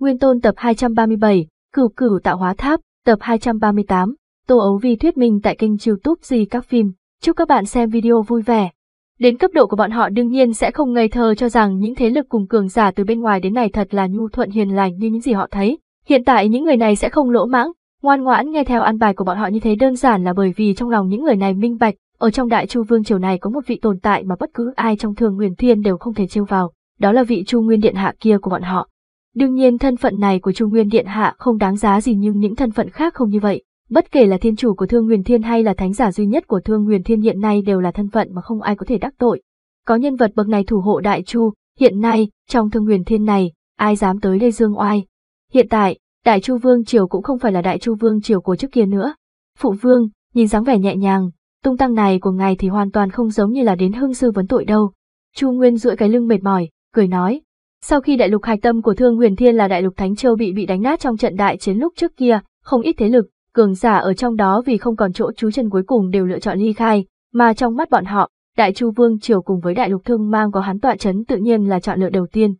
Nguyên Tôn tập 237, Cửu Cửu Tạo Hóa Tháp, tập 238, Tô Ấu Vi thuyết minh tại kênh youtube gì các phim. Chúc các bạn xem video vui vẻ. Đến cấp độ của bọn họ đương nhiên sẽ không ngây thơ cho rằng những thế lực cùng cường giả từ bên ngoài đến này thật là nhu thuận hiền lành như những gì họ thấy. Hiện tại những người này sẽ không lỗ mãng, ngoan ngoãn nghe theo an bài của bọn họ như thế đơn giản là bởi vì trong lòng những người này minh bạch, ở trong đại chu vương triều này có một vị tồn tại mà bất cứ ai trong thường nguyên thiên đều không thể trêu vào, đó là vị chu nguyên điện hạ kia của bọn họ. Đương nhiên thân phận này của Trung Nguyên Điện Hạ không đáng giá gì nhưng những thân phận khác không như vậy. Bất kể là thiên chủ của Thương Nguyên Thiên hay là thánh giả duy nhất của Thương Nguyên Thiên hiện nay đều là thân phận mà không ai có thể đắc tội. Có nhân vật bậc này thủ hộ Đại Chu, hiện nay, trong Thương Nguyên Thiên này, ai dám tới đây dương oai. Hiện tại, Đại Chu Vương Triều cũng không phải là Đại Chu Vương Triều của trước kia nữa. Phụ Vương, nhìn dáng vẻ nhẹ nhàng, tung tăng này của ngài thì hoàn toàn không giống như là đến hương sư vấn tội đâu. Chu Nguyên duỗi cái lưng mệt mỏi, cười nói, sau khi đại lục hải tâm của Thương Huyền Thiên là đại lục Thánh Châu bị bị đánh nát trong trận đại chiến lúc trước kia, không ít thế lực, cường giả ở trong đó vì không còn chỗ trú chân cuối cùng đều lựa chọn ly khai, mà trong mắt bọn họ, Đại Chu Vương triều cùng với Đại Lục Thương mang có hắn tọa chấn tự nhiên là chọn lựa đầu tiên.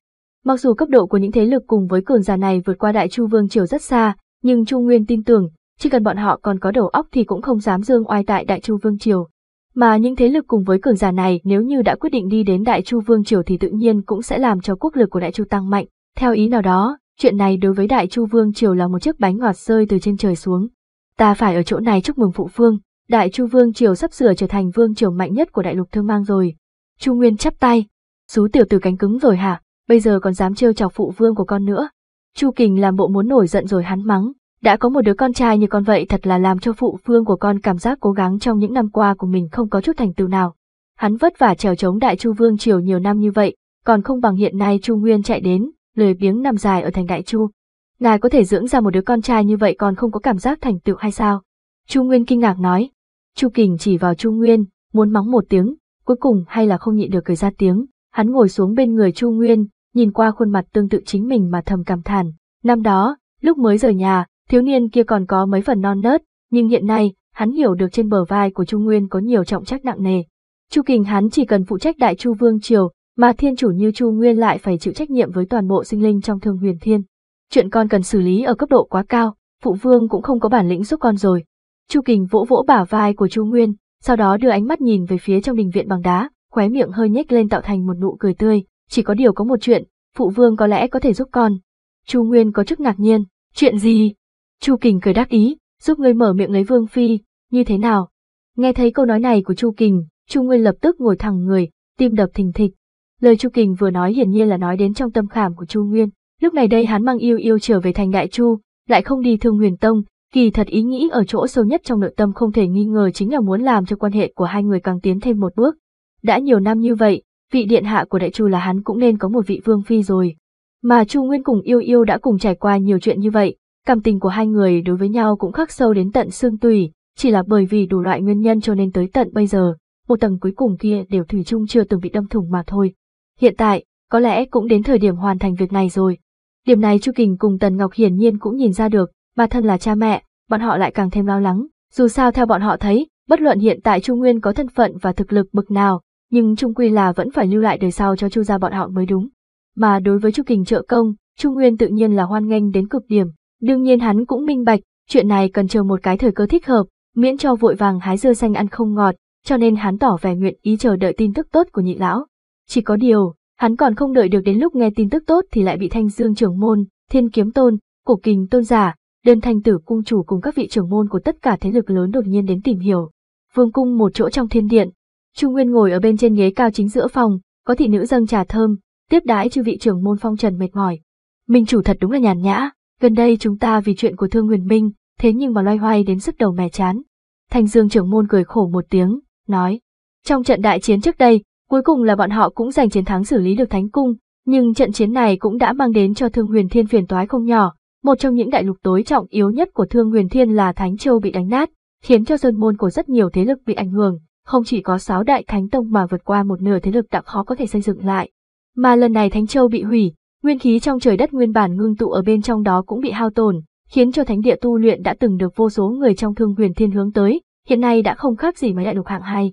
Mặc dù cấp độ của những thế lực cùng với cường giả này vượt qua Đại Chu Vương triều rất xa, nhưng Chu Nguyên tin tưởng, chỉ cần bọn họ còn có đầu óc thì cũng không dám dương oai tại Đại Chu Vương triều. Mà những thế lực cùng với cường giả này nếu như đã quyết định đi đến Đại Chu Vương Triều thì tự nhiên cũng sẽ làm cho quốc lực của Đại Chu tăng mạnh. Theo ý nào đó, chuyện này đối với Đại Chu Vương Triều là một chiếc bánh ngọt rơi từ trên trời xuống. Ta phải ở chỗ này chúc mừng phụ vương, Đại Chu Vương Triều sắp sửa trở thành vương triều mạnh nhất của Đại Lục Thương Mang rồi. Chu Nguyên chắp tay, Xú tiểu tử cánh cứng rồi hả, bây giờ còn dám trêu chọc phụ vương của con nữa." Chu Kình làm bộ muốn nổi giận rồi hắn mắng, đã có một đứa con trai như con vậy thật là làm cho phụ phương của con cảm giác cố gắng trong những năm qua của mình không có chút thành tựu nào. Hắn vất vả trèo chống đại chu vương triều nhiều năm như vậy, còn không bằng hiện nay chu Nguyên chạy đến, lười biếng nằm dài ở thành đại chu. Ngài có thể dưỡng ra một đứa con trai như vậy còn không có cảm giác thành tựu hay sao? Chu Nguyên kinh ngạc nói. Chu Kình chỉ vào Chu Nguyên, muốn mắng một tiếng, cuối cùng hay là không nhịn được cười ra tiếng, hắn ngồi xuống bên người Chu Nguyên, nhìn qua khuôn mặt tương tự chính mình mà thầm cảm thản. Năm đó, lúc mới rời nhà, Thiếu niên kia còn có mấy phần non nớt, nhưng hiện nay, hắn hiểu được trên bờ vai của Trung Nguyên có nhiều trọng trách nặng nề. Chu Kình hắn chỉ cần phụ trách Đại Chu Vương triều, mà thiên chủ như Chu Nguyên lại phải chịu trách nhiệm với toàn bộ sinh linh trong Thương Huyền Thiên. Chuyện con cần xử lý ở cấp độ quá cao, phụ vương cũng không có bản lĩnh giúp con rồi. Chu Kình vỗ vỗ bả vai của Chu Nguyên, sau đó đưa ánh mắt nhìn về phía trong đình viện bằng đá, khóe miệng hơi nhếch lên tạo thành một nụ cười tươi, chỉ có điều có một chuyện, phụ vương có lẽ có thể giúp con. Chu Nguyên có chút ngạc nhiên, chuyện gì? Chu Kình cười đắc ý, giúp ngươi mở miệng lấy Vương Phi, như thế nào? Nghe thấy câu nói này của Chu Kình, Chu Nguyên lập tức ngồi thẳng người, tim đập thình thịch. Lời Chu Kình vừa nói hiển nhiên là nói đến trong tâm khảm của Chu Nguyên. Lúc này đây hắn mang yêu yêu trở về thành Đại Chu, lại không đi thương huyền tông, kỳ thật ý nghĩ ở chỗ sâu nhất trong nội tâm không thể nghi ngờ chính là muốn làm cho quan hệ của hai người càng tiến thêm một bước. Đã nhiều năm như vậy, vị điện hạ của Đại Chu là hắn cũng nên có một vị vương phi rồi. Mà Chu Nguyên cùng yêu yêu đã cùng trải qua nhiều chuyện như vậy, Cảm tình của hai người đối với nhau cũng khắc sâu đến tận xương tủy, chỉ là bởi vì đủ loại nguyên nhân cho nên tới tận bây giờ, một tầng cuối cùng kia đều thủy chung chưa từng bị đâm thủng mà thôi. Hiện tại, có lẽ cũng đến thời điểm hoàn thành việc này rồi. Điểm này Chu Kình cùng Tần Ngọc hiển nhiên cũng nhìn ra được, mà thân là cha mẹ, bọn họ lại càng thêm lo lắng. Dù sao theo bọn họ thấy, bất luận hiện tại Chu Nguyên có thân phận và thực lực bực nào, nhưng trung quy là vẫn phải lưu lại đời sau cho Chu gia bọn họ mới đúng. Mà đối với Chu Kình trợ công, Chu Nguyên tự nhiên là hoan nghênh đến cực điểm, Đương nhiên hắn cũng minh bạch, chuyện này cần chờ một cái thời cơ thích hợp, miễn cho vội vàng hái dưa xanh ăn không ngọt, cho nên hắn tỏ vẻ nguyện ý chờ đợi tin tức tốt của nhị lão. Chỉ có điều, hắn còn không đợi được đến lúc nghe tin tức tốt thì lại bị thanh dương trưởng môn, thiên kiếm tôn, cổ kình tôn giả, đơn thanh tử cung chủ cùng các vị trưởng môn của tất cả thế lực lớn đột nhiên đến tìm hiểu. Vương cung một chỗ trong thiên điện, Trung Nguyên ngồi ở bên trên ghế cao chính giữa phòng, có thị nữ dâng trà thơm, tiếp đãi chư vị trưởng môn phong trần mệt mỏi. Minh chủ thật đúng là nhàn nhã, Gần đây chúng ta vì chuyện của Thương Huyền Minh, thế nhưng mà loay hoay đến sức đầu mè chán. thành Dương trưởng môn cười khổ một tiếng, nói. Trong trận đại chiến trước đây, cuối cùng là bọn họ cũng giành chiến thắng xử lý được Thánh Cung, nhưng trận chiến này cũng đã mang đến cho Thương Huyền Thiên phiền toái không nhỏ. Một trong những đại lục tối trọng yếu nhất của Thương Huyền Thiên là Thánh Châu bị đánh nát, khiến cho sơn môn của rất nhiều thế lực bị ảnh hưởng, không chỉ có sáu đại thánh tông mà vượt qua một nửa thế lực đã khó có thể xây dựng lại. Mà lần này Thánh Châu bị hủy, Nguyên khí trong trời đất nguyên bản ngưng tụ ở bên trong đó cũng bị hao tổn, khiến cho thánh địa tu luyện đã từng được vô số người trong thương huyền thiên hướng tới, hiện nay đã không khác gì mấy đại lục hạng hai.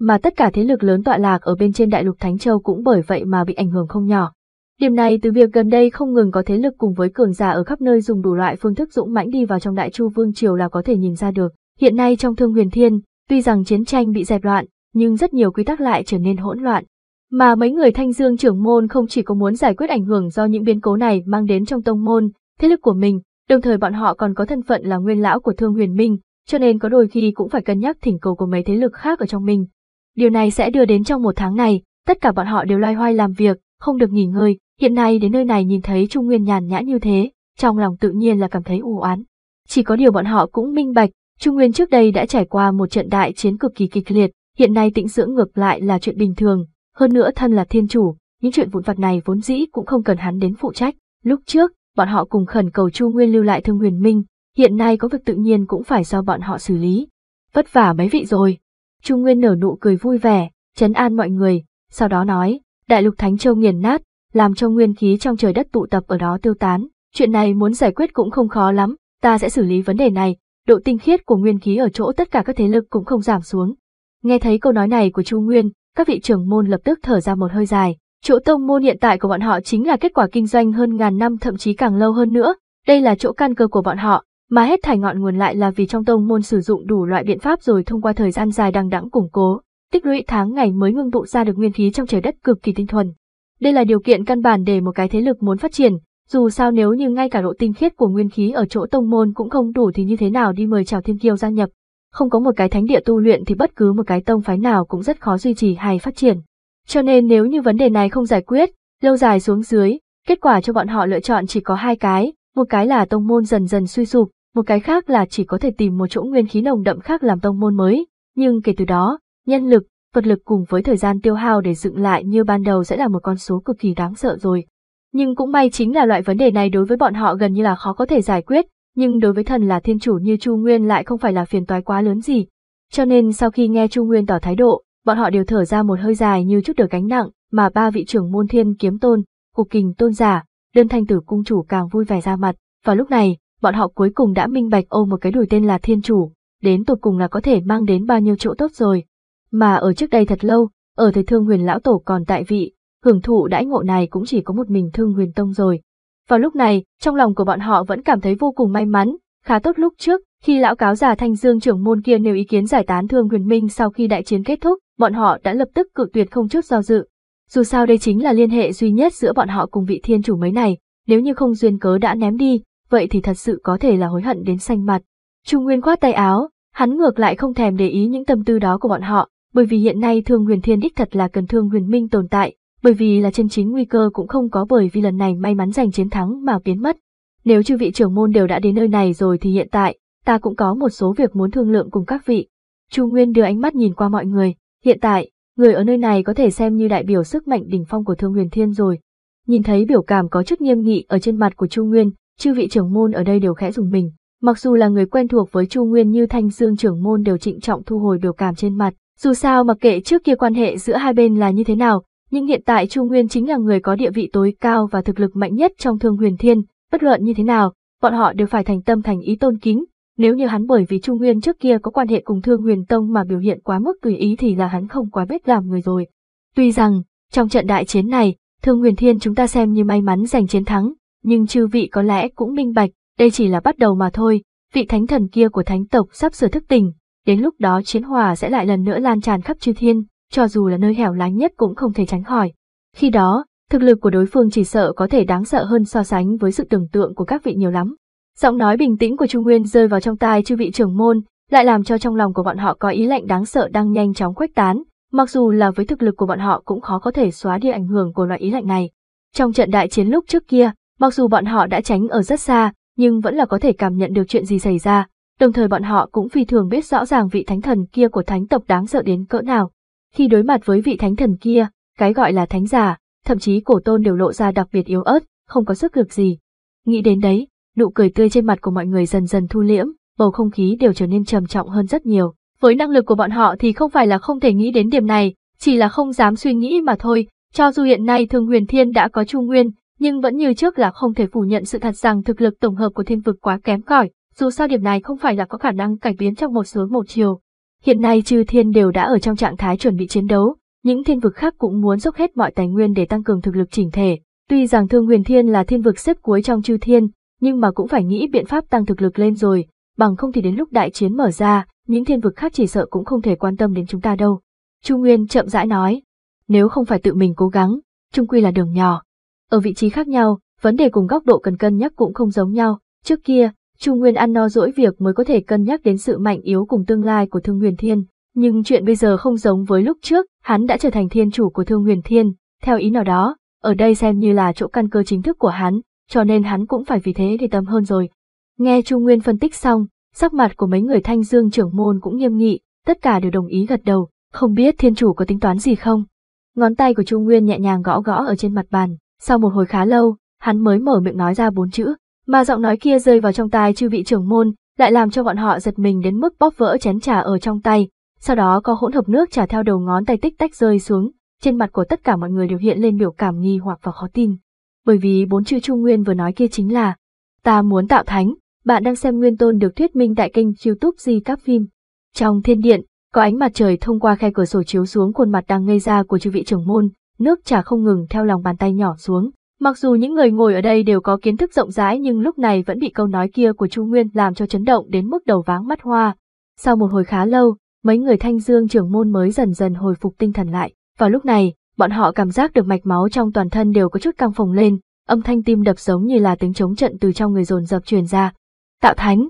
Mà tất cả thế lực lớn tọa lạc ở bên trên đại lục Thánh Châu cũng bởi vậy mà bị ảnh hưởng không nhỏ. Điểm này từ việc gần đây không ngừng có thế lực cùng với cường giả ở khắp nơi dùng đủ loại phương thức dũng mãnh đi vào trong đại chu vương triều là có thể nhìn ra được. Hiện nay trong thương huyền thiên, tuy rằng chiến tranh bị dẹp loạn, nhưng rất nhiều quy tắc lại trở nên hỗn loạn, mà mấy người thanh dương trưởng môn không chỉ có muốn giải quyết ảnh hưởng do những biến cố này mang đến trong tông môn, thế lực của mình, đồng thời bọn họ còn có thân phận là nguyên lão của thương huyền minh, cho nên có đôi khi cũng phải cân nhắc thỉnh cầu của mấy thế lực khác ở trong mình. Điều này sẽ đưa đến trong một tháng này, tất cả bọn họ đều loay hoay làm việc, không được nghỉ ngơi, hiện nay đến nơi này nhìn thấy Trung Nguyên nhàn nhã như thế, trong lòng tự nhiên là cảm thấy u oán. Chỉ có điều bọn họ cũng minh bạch, Trung Nguyên trước đây đã trải qua một trận đại chiến cực kỳ kịch liệt, hiện nay tĩnh dưỡng ngược lại là chuyện bình thường, hơn nữa thân là thiên chủ, những chuyện vụn vặt này vốn dĩ cũng không cần hắn đến phụ trách. Lúc trước, bọn họ cùng khẩn cầu Chu Nguyên lưu lại Thương Huyền Minh, hiện nay có việc tự nhiên cũng phải do bọn họ xử lý. Vất vả mấy vị rồi. Chu Nguyên nở nụ cười vui vẻ, chấn an mọi người, sau đó nói, Đại Lục Thánh Châu nghiền nát, làm cho nguyên khí trong trời đất tụ tập ở đó tiêu tán, chuyện này muốn giải quyết cũng không khó lắm, ta sẽ xử lý vấn đề này, độ tinh khiết của nguyên khí ở chỗ tất cả các thế lực cũng không giảm xuống. Nghe thấy câu nói này của Chu Nguyên, các vị trưởng môn lập tức thở ra một hơi dài. Chỗ tông môn hiện tại của bọn họ chính là kết quả kinh doanh hơn ngàn năm thậm chí càng lâu hơn nữa, đây là chỗ căn cơ của bọn họ, mà hết thải ngọn nguồn lại là vì trong tông môn sử dụng đủ loại biện pháp rồi thông qua thời gian dài đằng đẵng củng cố, tích lũy tháng ngày mới ngưng tụ ra được nguyên khí trong trời đất cực kỳ tinh thuần. Đây là điều kiện căn bản để một cái thế lực muốn phát triển, dù sao nếu như ngay cả độ tinh khiết của nguyên khí ở chỗ tông môn cũng không đủ thì như thế nào đi mời chào thiên kiêu gia nhập, không có một cái thánh địa tu luyện thì bất cứ một cái tông phái nào cũng rất khó duy trì hay phát triển. Cho nên nếu như vấn đề này không giải quyết, lâu dài xuống dưới, kết quả cho bọn họ lựa chọn chỉ có hai cái, một cái là tông môn dần dần suy sụp, một cái khác là chỉ có thể tìm một chỗ nguyên khí nồng đậm khác làm tông môn mới, nhưng kể từ đó, nhân lực, vật lực cùng với thời gian tiêu hao để dựng lại như ban đầu sẽ là một con số cực kỳ đáng sợ rồi. Nhưng cũng may chính là loại vấn đề này đối với bọn họ gần như là khó có thể giải quyết, nhưng đối với thần là thiên chủ như Chu Nguyên lại không phải là phiền toái quá lớn gì. Cho nên sau khi nghe Chu Nguyên tỏ thái độ, bọn họ đều thở ra một hơi dài như chút được gánh nặng, mà ba vị trưởng môn thiên kiếm tôn, cục kình tôn giả, đơn thanh tử cung chủ càng vui vẻ ra mặt, và lúc này, bọn họ cuối cùng đã minh bạch ô một cái đùi tên là thiên chủ, đến tột cùng là có thể mang đến bao nhiêu chỗ tốt rồi. Mà ở trước đây thật lâu, ở thời thương huyền lão tổ còn tại vị, hưởng thụ đãi ngộ này cũng chỉ có một mình thương huyền tông rồi. Vào lúc này, trong lòng của bọn họ vẫn cảm thấy vô cùng may mắn, khá tốt lúc trước, khi lão cáo già Thanh Dương trưởng môn kia nêu ý kiến giải tán Thương Huyền Minh sau khi đại chiến kết thúc, bọn họ đã lập tức cự tuyệt không chút do dự. Dù sao đây chính là liên hệ duy nhất giữa bọn họ cùng vị thiên chủ mấy này, nếu như không duyên cớ đã ném đi, vậy thì thật sự có thể là hối hận đến xanh mặt. Trung Nguyên khoát tay áo, hắn ngược lại không thèm để ý những tâm tư đó của bọn họ, bởi vì hiện nay Thương Huyền Thiên đích thật là cần Thương Huyền Minh tồn tại, bởi vì là chân chính nguy cơ cũng không có bởi vì lần này may mắn giành chiến thắng mà biến mất. Nếu chư vị trưởng môn đều đã đến nơi này rồi thì hiện tại, ta cũng có một số việc muốn thương lượng cùng các vị. Chu Nguyên đưa ánh mắt nhìn qua mọi người, hiện tại, người ở nơi này có thể xem như đại biểu sức mạnh đỉnh phong của Thương Huyền Thiên rồi. Nhìn thấy biểu cảm có chút nghiêm nghị ở trên mặt của Chu Nguyên, chư vị trưởng môn ở đây đều khẽ dùng mình. Mặc dù là người quen thuộc với Chu Nguyên như Thanh Dương trưởng môn đều trịnh trọng thu hồi biểu cảm trên mặt, dù sao mà kệ trước kia quan hệ giữa hai bên là như thế nào, nhưng hiện tại Chu Nguyên chính là người có địa vị tối cao và thực lực mạnh nhất trong thương huyền thiên, bất luận như thế nào, bọn họ đều phải thành tâm thành ý tôn kính. Nếu như hắn bởi vì Chu Nguyên trước kia có quan hệ cùng thương huyền tông mà biểu hiện quá mức tùy ý thì là hắn không quá biết làm người rồi. Tuy rằng, trong trận đại chiến này, thương huyền thiên chúng ta xem như may mắn giành chiến thắng, nhưng chư vị có lẽ cũng minh bạch, đây chỉ là bắt đầu mà thôi, vị thánh thần kia của thánh tộc sắp sửa thức tỉnh, đến lúc đó chiến hòa sẽ lại lần nữa lan tràn khắp chư thiên, cho dù là nơi hẻo lánh nhất cũng không thể tránh khỏi. Khi đó, thực lực của đối phương chỉ sợ có thể đáng sợ hơn so sánh với sự tưởng tượng của các vị nhiều lắm. Giọng nói bình tĩnh của Trung Nguyên rơi vào trong tai chư vị trưởng môn, lại làm cho trong lòng của bọn họ có ý lạnh đáng sợ đang nhanh chóng khuếch tán, mặc dù là với thực lực của bọn họ cũng khó có thể xóa đi ảnh hưởng của loại ý lạnh này. Trong trận đại chiến lúc trước kia, mặc dù bọn họ đã tránh ở rất xa, nhưng vẫn là có thể cảm nhận được chuyện gì xảy ra, đồng thời bọn họ cũng phi thường biết rõ ràng vị thánh thần kia của thánh tộc đáng sợ đến cỡ nào. Khi đối mặt với vị thánh thần kia, cái gọi là thánh giả, thậm chí cổ tôn đều lộ ra đặc biệt yếu ớt, không có sức lực gì. Nghĩ đến đấy, nụ cười tươi trên mặt của mọi người dần dần thu liễm, bầu không khí đều trở nên trầm trọng hơn rất nhiều. Với năng lực của bọn họ thì không phải là không thể nghĩ đến điểm này, chỉ là không dám suy nghĩ mà thôi, cho dù hiện nay Thương Huyền Thiên đã có Trung Nguyên, nhưng vẫn như trước là không thể phủ nhận sự thật rằng thực lực tổng hợp của thiên vực quá kém cỏi, dù sao điểm này không phải là có khả năng cải biến trong một sớm một chiều. Hiện nay chư thiên đều đã ở trong trạng thái chuẩn bị chiến đấu, những thiên vực khác cũng muốn dốc hết mọi tài nguyên để tăng cường thực lực chỉnh thể. Tuy rằng Thương Huyền Thiên là thiên vực xếp cuối trong chư thiên, nhưng mà cũng phải nghĩ biện pháp tăng thực lực lên rồi, bằng không thì đến lúc đại chiến mở ra, những thiên vực khác chỉ sợ cũng không thể quan tâm đến chúng ta đâu. Chu Nguyên chậm rãi nói, nếu không phải tự mình cố gắng, chung quy là đường nhỏ. Ở vị trí khác nhau, vấn đề cùng góc độ cần cân nhắc cũng không giống nhau, trước kia, Trung Nguyên ăn no dỗi việc mới có thể cân nhắc đến sự mạnh yếu cùng tương lai của Thương Huyền Thiên. Nhưng chuyện bây giờ không giống với lúc trước, hắn đã trở thành thiên chủ của Thương Huyền Thiên, theo ý nào đó, ở đây xem như là chỗ căn cơ chính thức của hắn, cho nên hắn cũng phải vì thế để tâm hơn rồi. Nghe Trung Nguyên phân tích xong, sắc mặt của mấy người thanh dương trưởng môn cũng nghiêm nghị, tất cả đều đồng ý gật đầu, không biết thiên chủ có tính toán gì không. Ngón tay của Trung Nguyên nhẹ nhàng gõ gõ ở trên mặt bàn, sau một hồi khá lâu, hắn mới mở miệng nói ra bốn chữ, mà giọng nói kia rơi vào trong tai chư vị trưởng môn, lại làm cho bọn họ giật mình đến mức bóp vỡ chén trà ở trong tay, sau đó có hỗn hợp nước trà theo đầu ngón tay tích tách rơi xuống, trên mặt của tất cả mọi người đều hiện lên biểu cảm nghi hoặc và khó tin. Bởi vì bốn chữ Trung Nguyên vừa nói kia chính là Ta muốn tạo thánh, bạn đang xem Nguyên Tôn được thuyết minh tại kênh youtube Di Cáp Phim. Trong thiên điện, có ánh mặt trời thông qua khe cửa sổ chiếu xuống khuôn mặt đang ngây ra của chư vị trưởng môn, nước trà không ngừng theo lòng bàn tay nhỏ xuống, Mặc dù những người ngồi ở đây đều có kiến thức rộng rãi nhưng lúc này vẫn bị câu nói kia của Chu Nguyên làm cho chấn động đến mức đầu váng mắt hoa. Sau một hồi khá lâu, mấy người thanh dương trưởng môn mới dần dần hồi phục tinh thần lại. Vào lúc này, bọn họ cảm giác được mạch máu trong toàn thân đều có chút căng phồng lên, âm thanh tim đập giống như là tiếng chống trận từ trong người dồn dập truyền ra. Tạo thánh!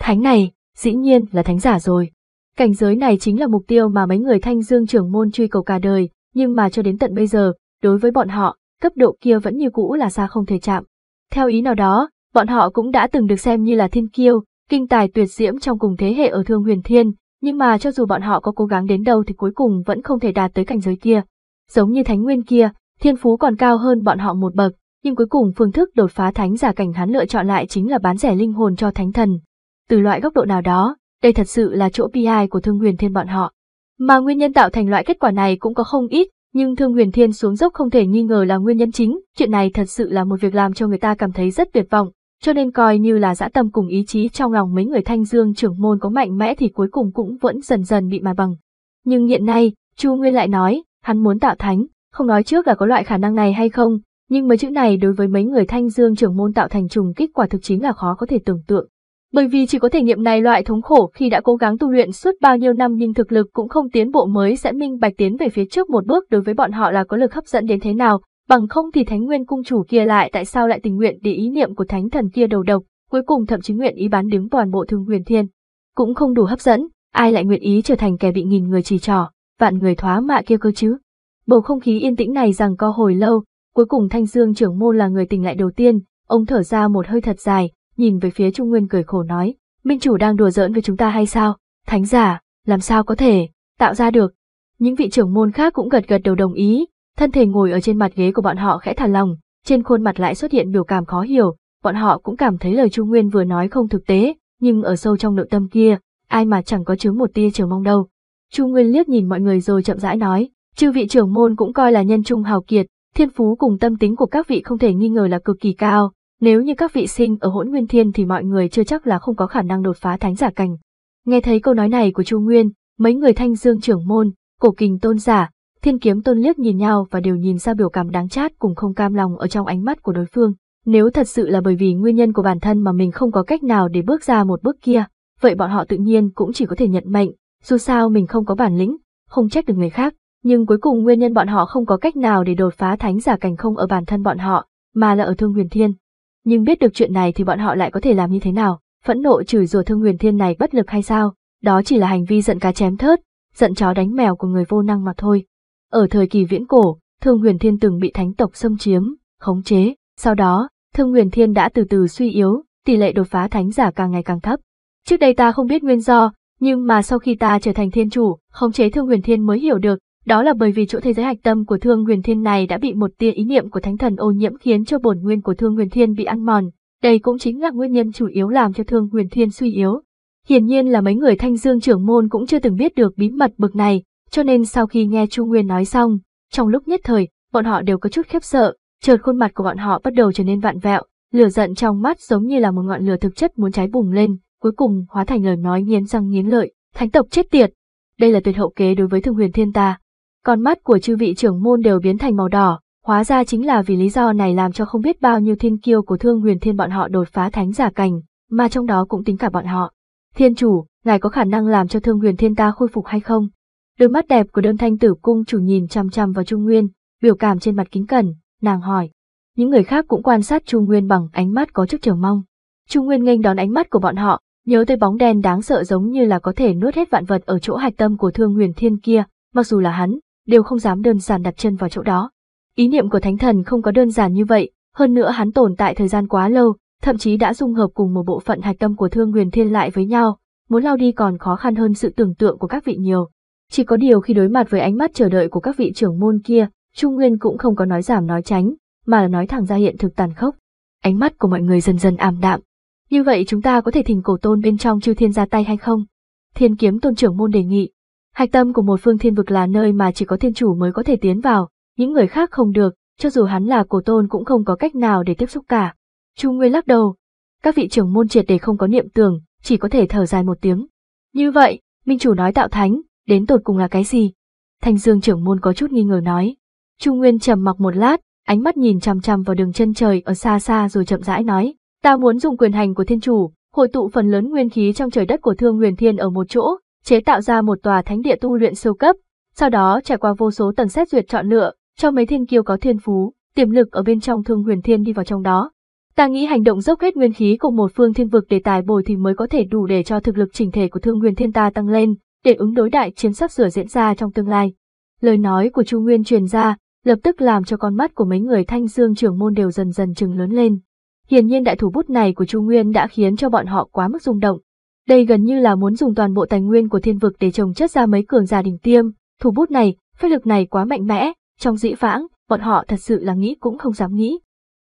Thánh này, dĩ nhiên là thánh giả rồi. Cảnh giới này chính là mục tiêu mà mấy người thanh dương trưởng môn truy cầu cả đời, nhưng mà cho đến tận bây giờ, đối với bọn họ, cấp độ kia vẫn như cũ là xa không thể chạm. Theo ý nào đó, bọn họ cũng đã từng được xem như là thiên kiêu, kinh tài tuyệt diễm trong cùng thế hệ ở thương huyền thiên, nhưng mà cho dù bọn họ có cố gắng đến đâu thì cuối cùng vẫn không thể đạt tới cảnh giới kia. Giống như thánh nguyên kia, thiên phú còn cao hơn bọn họ một bậc, nhưng cuối cùng phương thức đột phá thánh giả cảnh hắn lựa chọn lại chính là bán rẻ linh hồn cho thánh thần. Từ loại góc độ nào đó, đây thật sự là chỗ bi ai của thương huyền thiên bọn họ. Mà nguyên nhân tạo thành loại kết quả này cũng có không ít, nhưng Thương Huyền Thiên xuống dốc không thể nghi ngờ là nguyên nhân chính, chuyện này thật sự là một việc làm cho người ta cảm thấy rất tuyệt vọng, cho nên coi như là dã tâm cùng ý chí trong lòng mấy người thanh dương trưởng môn có mạnh mẽ thì cuối cùng cũng vẫn dần dần bị mà bằng. Nhưng hiện nay, Chu Nguyên lại nói, hắn muốn tạo thánh, không nói trước là có loại khả năng này hay không, nhưng mấy chữ này đối với mấy người thanh dương trưởng môn tạo thành trùng kích quả thực chính là khó có thể tưởng tượng bởi vì chỉ có thể nghiệm này loại thống khổ khi đã cố gắng tu luyện suốt bao nhiêu năm nhưng thực lực cũng không tiến bộ mới sẽ minh bạch tiến về phía trước một bước đối với bọn họ là có lực hấp dẫn đến thế nào, bằng không thì Thánh Nguyên cung chủ kia lại tại sao lại tình nguyện để ý niệm của thánh thần kia đầu độc, cuối cùng thậm chí nguyện ý bán đứng toàn bộ Thương Huyền Thiên, cũng không đủ hấp dẫn, ai lại nguyện ý trở thành kẻ bị nghìn người chỉ trỏ, vạn người thoá mạ kia cơ chứ. Bầu không khí yên tĩnh này rằng co hồi lâu, cuối cùng Thanh Dương trưởng môn là người tỉnh lại đầu tiên, ông thở ra một hơi thật dài, nhìn về phía Trung Nguyên cười khổ nói, Minh chủ đang đùa giỡn với chúng ta hay sao? Thánh giả, làm sao có thể, tạo ra được. Những vị trưởng môn khác cũng gật gật đầu đồng ý, thân thể ngồi ở trên mặt ghế của bọn họ khẽ thả lòng, trên khuôn mặt lại xuất hiện biểu cảm khó hiểu, bọn họ cũng cảm thấy lời Trung Nguyên vừa nói không thực tế, nhưng ở sâu trong nội tâm kia, ai mà chẳng có chứa một tia chờ mong đâu. Trung Nguyên liếc nhìn mọi người rồi chậm rãi nói, chư vị trưởng môn cũng coi là nhân trung hào kiệt, thiên phú cùng tâm tính của các vị không thể nghi ngờ là cực kỳ cao, nếu như các vị sinh ở hỗn nguyên thiên thì mọi người chưa chắc là không có khả năng đột phá thánh giả cảnh. Nghe thấy câu nói này của Chu Nguyên, mấy người thanh dương trưởng môn, cổ kình tôn giả, thiên kiếm tôn liếc nhìn nhau và đều nhìn ra biểu cảm đáng chát cùng không cam lòng ở trong ánh mắt của đối phương. Nếu thật sự là bởi vì nguyên nhân của bản thân mà mình không có cách nào để bước ra một bước kia, vậy bọn họ tự nhiên cũng chỉ có thể nhận mệnh, dù sao mình không có bản lĩnh, không trách được người khác, nhưng cuối cùng nguyên nhân bọn họ không có cách nào để đột phá thánh giả cảnh không ở bản thân bọn họ, mà là ở thương huyền thiên nhưng biết được chuyện này thì bọn họ lại có thể làm như thế nào, phẫn nộ chửi rủa thương huyền thiên này bất lực hay sao, đó chỉ là hành vi giận cá chém thớt, giận chó đánh mèo của người vô năng mà thôi. Ở thời kỳ viễn cổ, thương huyền thiên từng bị thánh tộc xâm chiếm, khống chế, sau đó, thương huyền thiên đã từ từ suy yếu, tỷ lệ đột phá thánh giả càng ngày càng thấp. Trước đây ta không biết nguyên do, nhưng mà sau khi ta trở thành thiên chủ, khống chế thương huyền thiên mới hiểu được, đó là bởi vì chỗ thế giới hạch tâm của Thương Huyền Thiên này đã bị một tia ý niệm của thánh thần ô nhiễm khiến cho bổn nguyên của Thương Huyền Thiên bị ăn mòn. Đây cũng chính là nguyên nhân chủ yếu làm cho Thương Huyền Thiên suy yếu. Hiển nhiên là mấy người Thanh Dương trưởng môn cũng chưa từng biết được bí mật bực này, cho nên sau khi nghe Chu Nguyên nói xong, trong lúc nhất thời, bọn họ đều có chút khiếp sợ, chợt khuôn mặt của bọn họ bắt đầu trở nên vạn vẹo, lửa giận trong mắt giống như là một ngọn lửa thực chất muốn cháy bùng lên, cuối cùng hóa thành lời nói nghiến răng nghiến lợi, thánh tộc chết tiệt. Đây là tuyệt hậu kế đối với Thương Huyền Thiên ta, con mắt của chư vị trưởng môn đều biến thành màu đỏ, hóa ra chính là vì lý do này làm cho không biết bao nhiêu thiên kiêu của thương huyền thiên bọn họ đột phá thánh giả cảnh, mà trong đó cũng tính cả bọn họ. Thiên chủ, ngài có khả năng làm cho thương huyền thiên ta khôi phục hay không? Đôi mắt đẹp của đơn thanh tử cung chủ nhìn chăm chăm vào Trung Nguyên, biểu cảm trên mặt kính cẩn, nàng hỏi. Những người khác cũng quan sát Trung Nguyên bằng ánh mắt có chút chờ mong. Trung Nguyên nghênh đón ánh mắt của bọn họ, nhớ tới bóng đen đáng sợ giống như là có thể nuốt hết vạn vật ở chỗ hạch tâm của thương huyền thiên kia, mặc dù là hắn, đều không dám đơn giản đặt chân vào chỗ đó. Ý niệm của thánh thần không có đơn giản như vậy, hơn nữa hắn tồn tại thời gian quá lâu, thậm chí đã dung hợp cùng một bộ phận hạch tâm của thương nguyền thiên lại với nhau, muốn lao đi còn khó khăn hơn sự tưởng tượng của các vị nhiều. Chỉ có điều khi đối mặt với ánh mắt chờ đợi của các vị trưởng môn kia, Trung Nguyên cũng không có nói giảm nói tránh, mà là nói thẳng ra hiện thực tàn khốc. Ánh mắt của mọi người dần dần ảm đạm. Như vậy chúng ta có thể thỉnh cổ tôn bên trong chư thiên ra tay hay không? Thiên kiếm tôn trưởng môn đề nghị. Hạch tâm của một phương thiên vực là nơi mà chỉ có thiên chủ mới có thể tiến vào, những người khác không được, cho dù hắn là cổ tôn cũng không có cách nào để tiếp xúc cả. Chu Nguyên lắc đầu. Các vị trưởng môn triệt để không có niệm tưởng, chỉ có thể thở dài một tiếng. Như vậy, Minh chủ nói tạo thánh, đến tột cùng là cái gì? Thanh Dương trưởng môn có chút nghi ngờ nói. Chu Nguyên trầm mặc một lát, ánh mắt nhìn chằm chằm vào đường chân trời ở xa xa rồi chậm rãi nói, ta muốn dùng quyền hành của thiên chủ, hội tụ phần lớn nguyên khí trong trời đất của Thương Huyền Thiên ở một chỗ, chế tạo ra một tòa thánh địa tu luyện siêu cấp, sau đó trải qua vô số tầng xét duyệt chọn lựa, cho mấy thiên kiêu có thiên phú, tiềm lực ở bên trong thương huyền thiên đi vào trong đó. Ta nghĩ hành động dốc hết nguyên khí cùng một phương thiên vực để tài bồi thì mới có thể đủ để cho thực lực chỉnh thể của thương huyền thiên ta tăng lên, để ứng đối đại chiến sắp sửa diễn ra trong tương lai. Lời nói của Chu Nguyên truyền ra, lập tức làm cho con mắt của mấy người thanh dương trưởng môn đều dần dần trừng lớn lên. Hiển nhiên đại thủ bút này của Chu Nguyên đã khiến cho bọn họ quá mức rung động. Đây gần như là muốn dùng toàn bộ tài nguyên của thiên vực để trồng chất ra mấy cường giả đỉnh tiêm, thủ bút này, phép lực này quá mạnh mẽ, trong dĩ vãng, bọn họ thật sự là nghĩ cũng không dám nghĩ.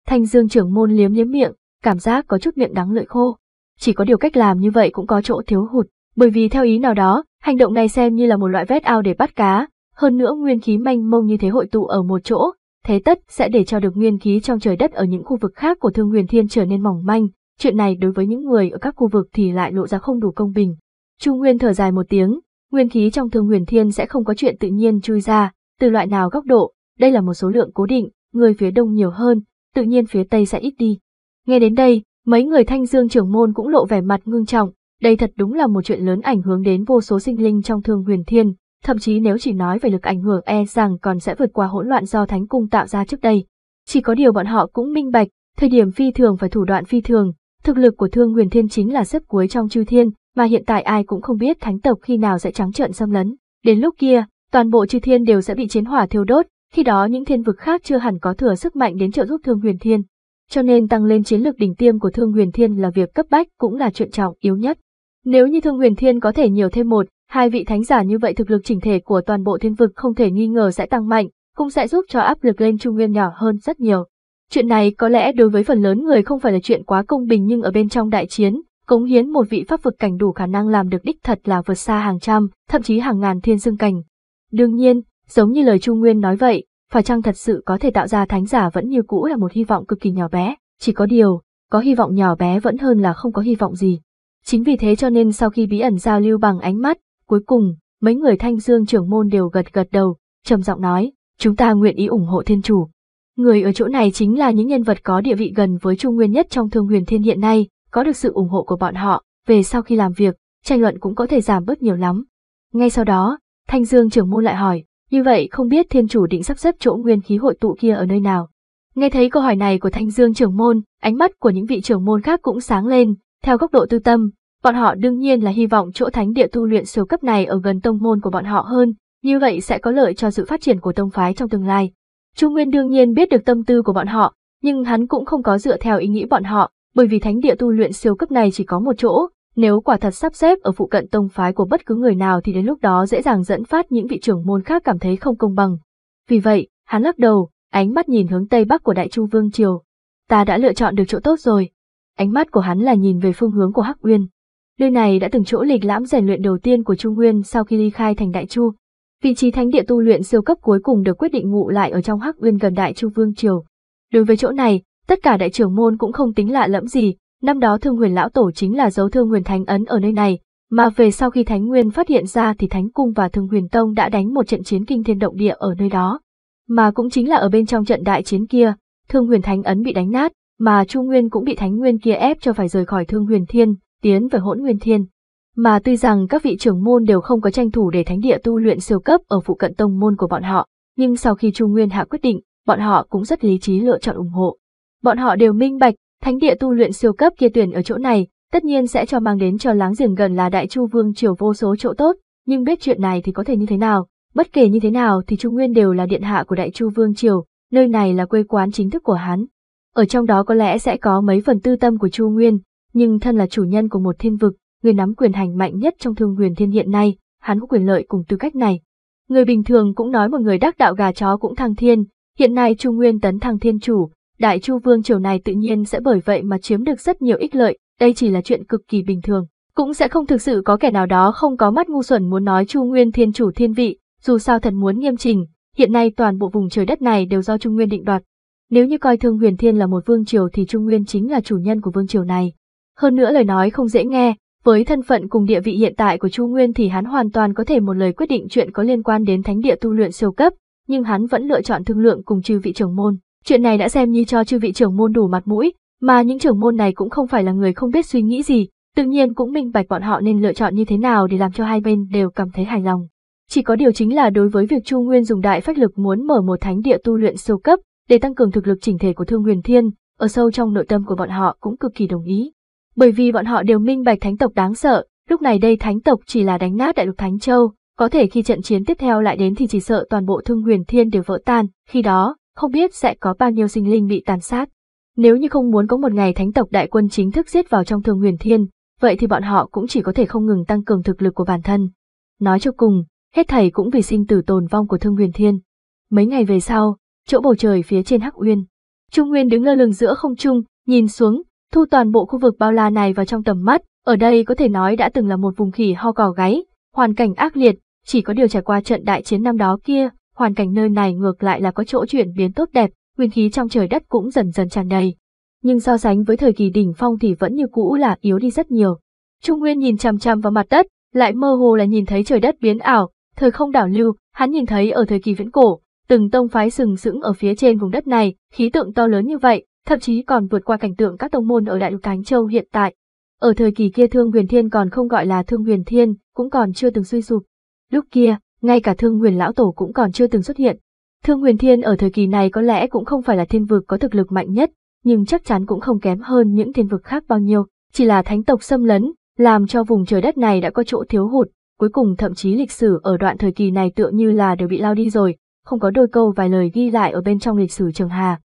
Thanh Dương trưởng môn liếm liếm miệng, cảm giác có chút miệng đắng lợi khô. Chỉ có điều cách làm như vậy cũng có chỗ thiếu hụt, bởi vì theo ý nào đó, hành động này xem như là một loại vét ao để bắt cá, hơn nữa nguyên khí manh mông như thế hội tụ ở một chỗ, thế tất sẽ để cho được nguyên khí trong trời đất ở những khu vực khác của thương huyền thiên trở nên mỏng manh, chuyện này đối với những người ở các khu vực thì lại lộ ra không đủ công bình. Chu Nguyên thở dài một tiếng, nguyên khí trong thương huyền thiên sẽ không có chuyện tự nhiên chui ra, từ loại nào góc độ, đây là một số lượng cố định, người phía đông nhiều hơn, tự nhiên phía tây sẽ ít đi. Nghe đến đây, mấy người thanh dương trưởng môn cũng lộ vẻ mặt ngưng trọng, đây thật đúng là một chuyện lớn ảnh hưởng đến vô số sinh linh trong thương huyền thiên, thậm chí nếu chỉ nói về lực ảnh hưởng e rằng còn sẽ vượt qua hỗn loạn do thánh cung tạo ra trước đây. Chỉ có điều bọn họ cũng minh bạch, thời điểm phi thường và thủ đoạn phi thường, Thực lực của Thương Huyền Thiên chính là xếp cuối trong chư thiên, mà hiện tại ai cũng không biết thánh tộc khi nào sẽ trắng trợn xâm lấn. Đến lúc kia, toàn bộ chư thiên đều sẽ bị chiến hỏa thiêu đốt, khi đó những thiên vực khác chưa hẳn có thừa sức mạnh đến trợ giúp Thương Huyền Thiên. Cho nên tăng lên chiến lực đỉnh tiêm của Thương Huyền Thiên là việc cấp bách cũng là chuyện trọng yếu nhất. Nếu như Thương Huyền Thiên có thể nhiều thêm một, hai vị thánh giả như vậy thực lực chỉnh thể của toàn bộ thiên vực không thể nghi ngờ sẽ tăng mạnh, cũng sẽ giúp cho áp lực lên Trung Nguyên nhỏ hơn rất nhiều. Chuyện này có lẽ đối với phần lớn người không phải là chuyện quá công bình nhưng ở bên trong đại chiến, cống hiến một vị pháp vực cảnh đủ khả năng làm được đích thật là vượt xa hàng trăm, thậm chí hàng ngàn thiên dương cảnh. Đương nhiên, giống như lời trung Nguyên nói vậy, phải chăng thật sự có thể tạo ra thánh giả vẫn như cũ là một hy vọng cực kỳ nhỏ bé, chỉ có điều, có hy vọng nhỏ bé vẫn hơn là không có hy vọng gì. Chính vì thế cho nên sau khi bí ẩn giao lưu bằng ánh mắt, cuối cùng, mấy người thanh dương trưởng môn đều gật gật đầu, trầm giọng nói, chúng ta nguyện ý ủng hộ thiên chủ. Người ở chỗ này chính là những nhân vật có địa vị gần với Trung Nguyên nhất trong thương huyền thiên hiện nay, có được sự ủng hộ của bọn họ, về sau khi làm việc, tranh luận cũng có thể giảm bớt nhiều lắm. Ngay sau đó, Thanh Dương trưởng môn lại hỏi, như vậy không biết thiên chủ định sắp xếp chỗ nguyên khí hội tụ kia ở nơi nào? Nghe thấy câu hỏi này của Thanh Dương trưởng môn, ánh mắt của những vị trưởng môn khác cũng sáng lên, theo góc độ tư tâm, bọn họ đương nhiên là hy vọng chỗ thánh địa tu luyện siêu cấp này ở gần tông môn của bọn họ hơn, như vậy sẽ có lợi cho sự phát triển của tông phái trong tương lai. Trung Nguyên đương nhiên biết được tâm tư của bọn họ, nhưng hắn cũng không có dựa theo ý nghĩ bọn họ, bởi vì thánh địa tu luyện siêu cấp này chỉ có một chỗ, nếu quả thật sắp xếp ở phụ cận tông phái của bất cứ người nào thì đến lúc đó dễ dàng dẫn phát những vị trưởng môn khác cảm thấy không công bằng. Vì vậy, hắn lắc đầu, ánh mắt nhìn hướng tây bắc của Đại Chu Vương triều. Ta đã lựa chọn được chỗ tốt rồi. Ánh mắt của hắn là nhìn về phương hướng của Hắc Uyên. Nơi này đã từng chỗ lịch lãm rèn luyện đầu tiên của Trung Nguyên sau khi ly khai thành Đại Chu, Vị trí thánh địa tu luyện siêu cấp cuối cùng được quyết định ngụ lại ở trong Hắc Uyên gần Đại Chu Vương triều. Đối với chỗ này, tất cả đại trưởng môn cũng không tính lạ lẫm gì, năm đó Thương Huyền lão tổ chính là dấu Thương Huyền Thánh ấn ở nơi này, mà về sau khi Thánh Nguyên phát hiện ra thì Thánh cung và Thương Huyền Tông đã đánh một trận chiến kinh thiên động địa ở nơi đó. Mà cũng chính là ở bên trong trận đại chiến kia, Thương Huyền Thánh ấn bị đánh nát, mà Chu Nguyên cũng bị Thánh Nguyên kia ép cho phải rời khỏi Thương Huyền Thiên, tiến về Hỗn Nguyên Thiên mà tuy rằng các vị trưởng môn đều không có tranh thủ để thánh địa tu luyện siêu cấp ở phụ cận tông môn của bọn họ, nhưng sau khi Chu Nguyên Hạ quyết định, bọn họ cũng rất lý trí lựa chọn ủng hộ. Bọn họ đều minh bạch, thánh địa tu luyện siêu cấp kia tuyển ở chỗ này, tất nhiên sẽ cho mang đến cho láng giềng gần là Đại Chu Vương triều vô số chỗ tốt, nhưng biết chuyện này thì có thể như thế nào, bất kể như thế nào thì Chu Nguyên đều là điện hạ của Đại Chu Vương triều, nơi này là quê quán chính thức của hắn. Ở trong đó có lẽ sẽ có mấy phần tư tâm của Chu Nguyên, nhưng thân là chủ nhân của một thiên vực, người nắm quyền hành mạnh nhất trong thương huyền thiên hiện nay, hắn có quyền lợi cùng tư cách này. Người bình thường cũng nói một người đắc đạo gà chó cũng thăng thiên, hiện nay Chu Nguyên tấn thăng thiên chủ, đại chu vương triều này tự nhiên sẽ bởi vậy mà chiếm được rất nhiều ích lợi, đây chỉ là chuyện cực kỳ bình thường. Cũng sẽ không thực sự có kẻ nào đó không có mắt ngu xuẩn muốn nói Chu Nguyên thiên chủ thiên vị, dù sao thật muốn nghiêm trình, hiện nay toàn bộ vùng trời đất này đều do Chu Nguyên định đoạt. Nếu như coi Thương Huyền Thiên là một vương triều thì Chu Nguyên chính là chủ nhân của vương triều này. Hơn nữa lời nói không dễ nghe, với thân phận cùng địa vị hiện tại của Chu Nguyên thì hắn hoàn toàn có thể một lời quyết định chuyện có liên quan đến thánh địa tu luyện siêu cấp, nhưng hắn vẫn lựa chọn thương lượng cùng chư vị trưởng môn. Chuyện này đã xem như cho chư vị trưởng môn đủ mặt mũi, mà những trưởng môn này cũng không phải là người không biết suy nghĩ gì, tự nhiên cũng minh bạch bọn họ nên lựa chọn như thế nào để làm cho hai bên đều cảm thấy hài lòng. Chỉ có điều chính là đối với việc Chu Nguyên dùng đại phách lực muốn mở một thánh địa tu luyện siêu cấp để tăng cường thực lực chỉnh thể của Thương Huyền Thiên, ở sâu trong nội tâm của bọn họ cũng cực kỳ đồng ý bởi vì bọn họ đều minh bạch thánh tộc đáng sợ, lúc này đây thánh tộc chỉ là đánh nát đại lục Thánh Châu, có thể khi trận chiến tiếp theo lại đến thì chỉ sợ toàn bộ thương huyền thiên đều vỡ tan, khi đó, không biết sẽ có bao nhiêu sinh linh bị tàn sát. Nếu như không muốn có một ngày thánh tộc đại quân chính thức giết vào trong thương huyền thiên, vậy thì bọn họ cũng chỉ có thể không ngừng tăng cường thực lực của bản thân. Nói cho cùng, hết thầy cũng vì sinh tử tồn vong của thương huyền thiên. Mấy ngày về sau, chỗ bầu trời phía trên Hắc Uyên, Trung Nguyên đứng lơ lửng giữa không trung, nhìn xuống, thu toàn bộ khu vực bao la này vào trong tầm mắt, ở đây có thể nói đã từng là một vùng khỉ ho cỏ gáy, hoàn cảnh ác liệt, chỉ có điều trải qua trận đại chiến năm đó kia, hoàn cảnh nơi này ngược lại là có chỗ chuyển biến tốt đẹp, nguyên khí trong trời đất cũng dần dần tràn đầy. Nhưng so sánh với thời kỳ đỉnh phong thì vẫn như cũ là yếu đi rất nhiều. Trung Nguyên nhìn chằm chằm vào mặt đất, lại mơ hồ là nhìn thấy trời đất biến ảo, thời không đảo lưu, hắn nhìn thấy ở thời kỳ viễn cổ, từng tông phái sừng sững ở phía trên vùng đất này, khí tượng to lớn như vậy, thậm chí còn vượt qua cảnh tượng các tông môn ở Đại Lục Thánh Châu hiện tại. Ở thời kỳ kia Thương Huyền Thiên còn không gọi là Thương Huyền Thiên, cũng còn chưa từng suy sụp. Lúc kia, ngay cả Thương Huyền Lão Tổ cũng còn chưa từng xuất hiện. Thương Huyền Thiên ở thời kỳ này có lẽ cũng không phải là thiên vực có thực lực mạnh nhất, nhưng chắc chắn cũng không kém hơn những thiên vực khác bao nhiêu, chỉ là thánh tộc xâm lấn, làm cho vùng trời đất này đã có chỗ thiếu hụt, cuối cùng thậm chí lịch sử ở đoạn thời kỳ này tựa như là đều bị lao đi rồi, không có đôi câu vài lời ghi lại ở bên trong lịch sử Trường Hà.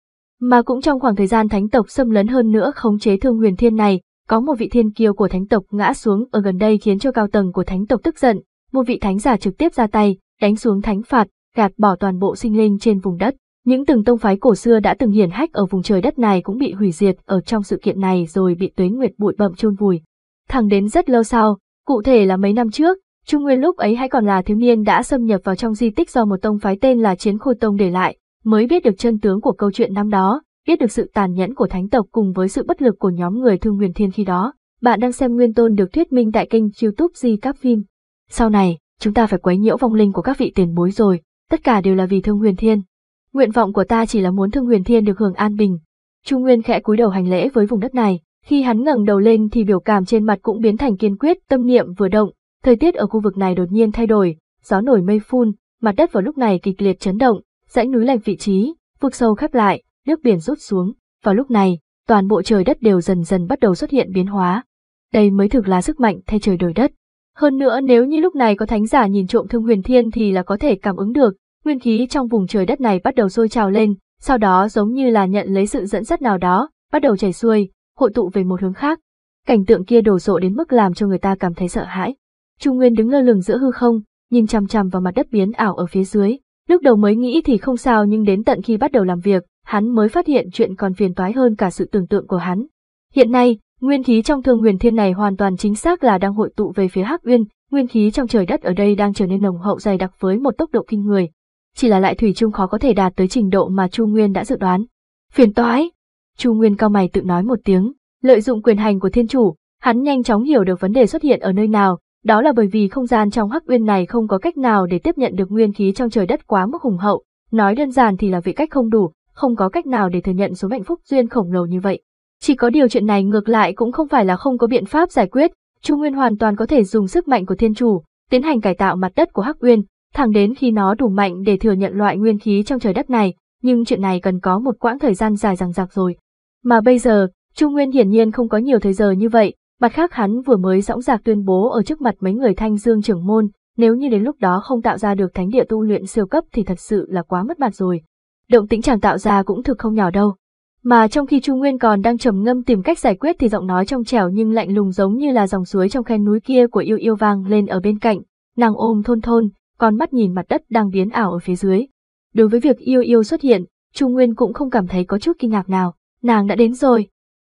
Mà cũng trong khoảng thời gian thánh tộc xâm lấn hơn nữa khống chế thương huyền thiên này, có một vị thiên kiêu của thánh tộc ngã xuống ở gần đây khiến cho cao tầng của thánh tộc tức giận, một vị thánh giả trực tiếp ra tay, đánh xuống thánh phạt, gạt bỏ toàn bộ sinh linh trên vùng đất. Những từng tông phái cổ xưa đã từng hiển hách ở vùng trời đất này cũng bị hủy diệt ở trong sự kiện này rồi bị tuế nguyệt bụi bậm chôn vùi. Thẳng đến rất lâu sau, cụ thể là mấy năm trước, Trung Nguyên lúc ấy hãy còn là thiếu niên đã xâm nhập vào trong di tích do một tông phái tên là Chiến Khôi Tông để lại, mới biết được chân tướng của câu chuyện năm đó, biết được sự tàn nhẫn của thánh tộc cùng với sự bất lực của nhóm người thương huyền thiên khi đó. Bạn đang xem Nguyên Tôn được thuyết minh tại kênh youtube Di Các Phim. Sau này, chúng ta phải quấy nhiễu vong linh của các vị tiền bối rồi, tất cả đều là vì thương huyền thiên. Nguyện vọng của ta chỉ là muốn thương huyền thiên được hưởng an bình. Trung Nguyên khẽ cúi đầu hành lễ với vùng đất này, khi hắn ngẩng đầu lên thì biểu cảm trên mặt cũng biến thành kiên quyết, tâm niệm vừa động, thời tiết ở khu vực này đột nhiên thay đổi, gió nổi mây phun, mặt đất vào lúc này kịch liệt chấn động, dãy núi lệch vị trí, vực sâu khép lại, nước biển rút xuống. Vào lúc này, toàn bộ trời đất đều dần dần bắt đầu xuất hiện biến hóa. Đây mới thực là sức mạnh thay trời đổi đất. Hơn nữa nếu như lúc này có thánh giả nhìn trộm thương huyền thiên thì là có thể cảm ứng được, nguyên khí trong vùng trời đất này bắt đầu sôi trào lên, sau đó giống như là nhận lấy sự dẫn dắt nào đó, bắt đầu chảy xuôi, hội tụ về một hướng khác. Cảnh tượng kia đổ sộ đến mức làm cho người ta cảm thấy sợ hãi. Trung Nguyên đứng lơ lửng giữa hư không, nhìn chằm chằm vào mặt đất biến ảo ở phía dưới, Lúc đầu mới nghĩ thì không sao nhưng đến tận khi bắt đầu làm việc, hắn mới phát hiện chuyện còn phiền toái hơn cả sự tưởng tượng của hắn. Hiện nay, nguyên khí trong thương huyền thiên này hoàn toàn chính xác là đang hội tụ về phía Hắc Uyên, nguyên khí trong trời đất ở đây đang trở nên nồng hậu dày đặc với một tốc độ kinh người. Chỉ là lại thủy chung khó có thể đạt tới trình độ mà Chu Nguyên đã dự đoán. Phiền toái. Chu Nguyên cao mày tự nói một tiếng, lợi dụng quyền hành của thiên chủ, hắn nhanh chóng hiểu được vấn đề xuất hiện ở nơi nào, đó là bởi vì không gian trong hắc uyên này không có cách nào để tiếp nhận được nguyên khí trong trời đất quá mức hùng hậu, nói đơn giản thì là vị cách không đủ, không có cách nào để thừa nhận số mệnh phúc duyên khổng lồ như vậy. Chỉ có điều chuyện này ngược lại cũng không phải là không có biện pháp giải quyết, Trung Nguyên hoàn toàn có thể dùng sức mạnh của thiên chủ, tiến hành cải tạo mặt đất của Hắc Uyên, thẳng đến khi nó đủ mạnh để thừa nhận loại nguyên khí trong trời đất này, nhưng chuyện này cần có một quãng thời gian dài dằng dặc rồi. Mà bây giờ, Trung Nguyên hiển nhiên không có nhiều thời giờ như vậy, Mặt khác hắn vừa mới dõng dạc tuyên bố ở trước mặt mấy người thanh dương trưởng môn, nếu như đến lúc đó không tạo ra được thánh địa tu luyện siêu cấp thì thật sự là quá mất mặt rồi. Động tĩnh chàng tạo ra cũng thực không nhỏ đâu. Mà trong khi Chu Nguyên còn đang trầm ngâm tìm cách giải quyết thì giọng nói trong trẻo nhưng lạnh lùng giống như là dòng suối trong khe núi kia của yêu yêu vang lên ở bên cạnh, nàng ôm thôn thôn, con mắt nhìn mặt đất đang biến ảo ở phía dưới. Đối với việc yêu yêu xuất hiện, Chu Nguyên cũng không cảm thấy có chút kinh ngạc nào, nàng đã đến rồi,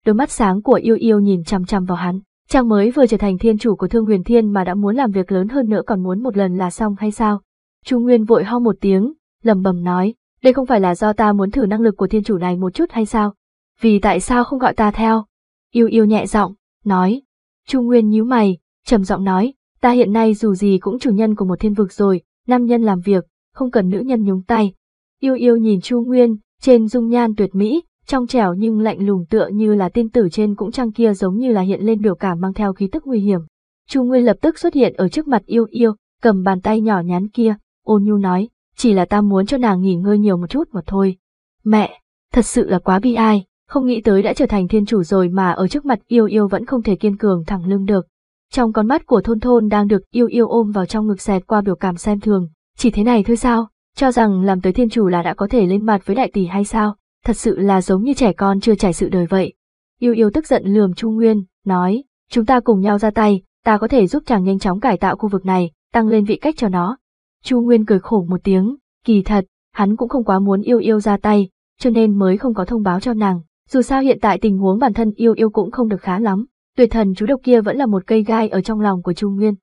đôi mắt sáng của yêu yêu nhìn chăm chăm vào hắn. Chàng mới vừa trở thành thiên chủ của thương huyền thiên mà đã muốn làm việc lớn hơn nữa còn muốn một lần là xong hay sao? Trung Nguyên vội ho một tiếng, lẩm bẩm nói, đây không phải là do ta muốn thử năng lực của thiên chủ này một chút hay sao? Vì tại sao không gọi ta theo? Yêu yêu nhẹ giọng, nói. Trung Nguyên nhíu mày, trầm giọng nói, ta hiện nay dù gì cũng chủ nhân của một thiên vực rồi, nam nhân làm việc, không cần nữ nhân nhúng tay. Yêu yêu nhìn Chu Nguyên, trên dung nhan tuyệt mỹ, trong trẻo nhưng lạnh lùng tựa như là tiên tử trên cũng trang kia giống như là hiện lên biểu cảm mang theo khí tức nguy hiểm. Chu Nguyên lập tức xuất hiện ở trước mặt yêu yêu, cầm bàn tay nhỏ nhắn kia, ôn nhu nói, chỉ là ta muốn cho nàng nghỉ ngơi nhiều một chút mà thôi. Mẹ, thật sự là quá bi ai, không nghĩ tới đã trở thành thiên chủ rồi mà ở trước mặt yêu yêu vẫn không thể kiên cường thẳng lưng được. Trong con mắt của thôn thôn đang được yêu yêu ôm vào trong ngực xẹt qua biểu cảm xem thường, chỉ thế này thôi sao, cho rằng làm tới thiên chủ là đã có thể lên mặt với đại tỷ hay sao, thật sự là giống như trẻ con chưa trải sự đời vậy. Yêu yêu tức giận lườm Chu Nguyên, nói, chúng ta cùng nhau ra tay, ta có thể giúp chàng nhanh chóng cải tạo khu vực này, tăng lên vị cách cho nó. Chu Nguyên cười khổ một tiếng, kỳ thật, hắn cũng không quá muốn yêu yêu ra tay, cho nên mới không có thông báo cho nàng. Dù sao hiện tại tình huống bản thân yêu yêu cũng không được khá lắm, tuyệt thần chú độc kia vẫn là một cây gai ở trong lòng của Chu Nguyên.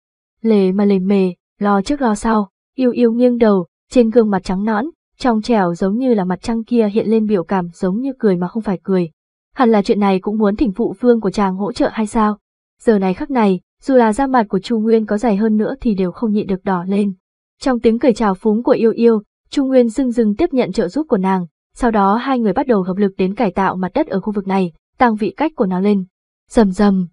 Lề mà lề mề, lo trước lo sau, yêu yêu nghiêng đầu, trên gương mặt trắng nõn, trong trẻo giống như là mặt trăng kia hiện lên biểu cảm giống như cười mà không phải cười. Hẳn là chuyện này cũng muốn thỉnh phụ vương của chàng hỗ trợ hay sao? Giờ này khắc này, dù là da mặt của Chu Nguyên có dày hơn nữa thì đều không nhịn được đỏ lên. Trong tiếng cười chào phúng của yêu yêu, Chu Nguyên dưng dưng tiếp nhận trợ giúp của nàng, sau đó hai người bắt đầu hợp lực đến cải tạo mặt đất ở khu vực này, tăng vị cách của nó lên. Rầm rầm,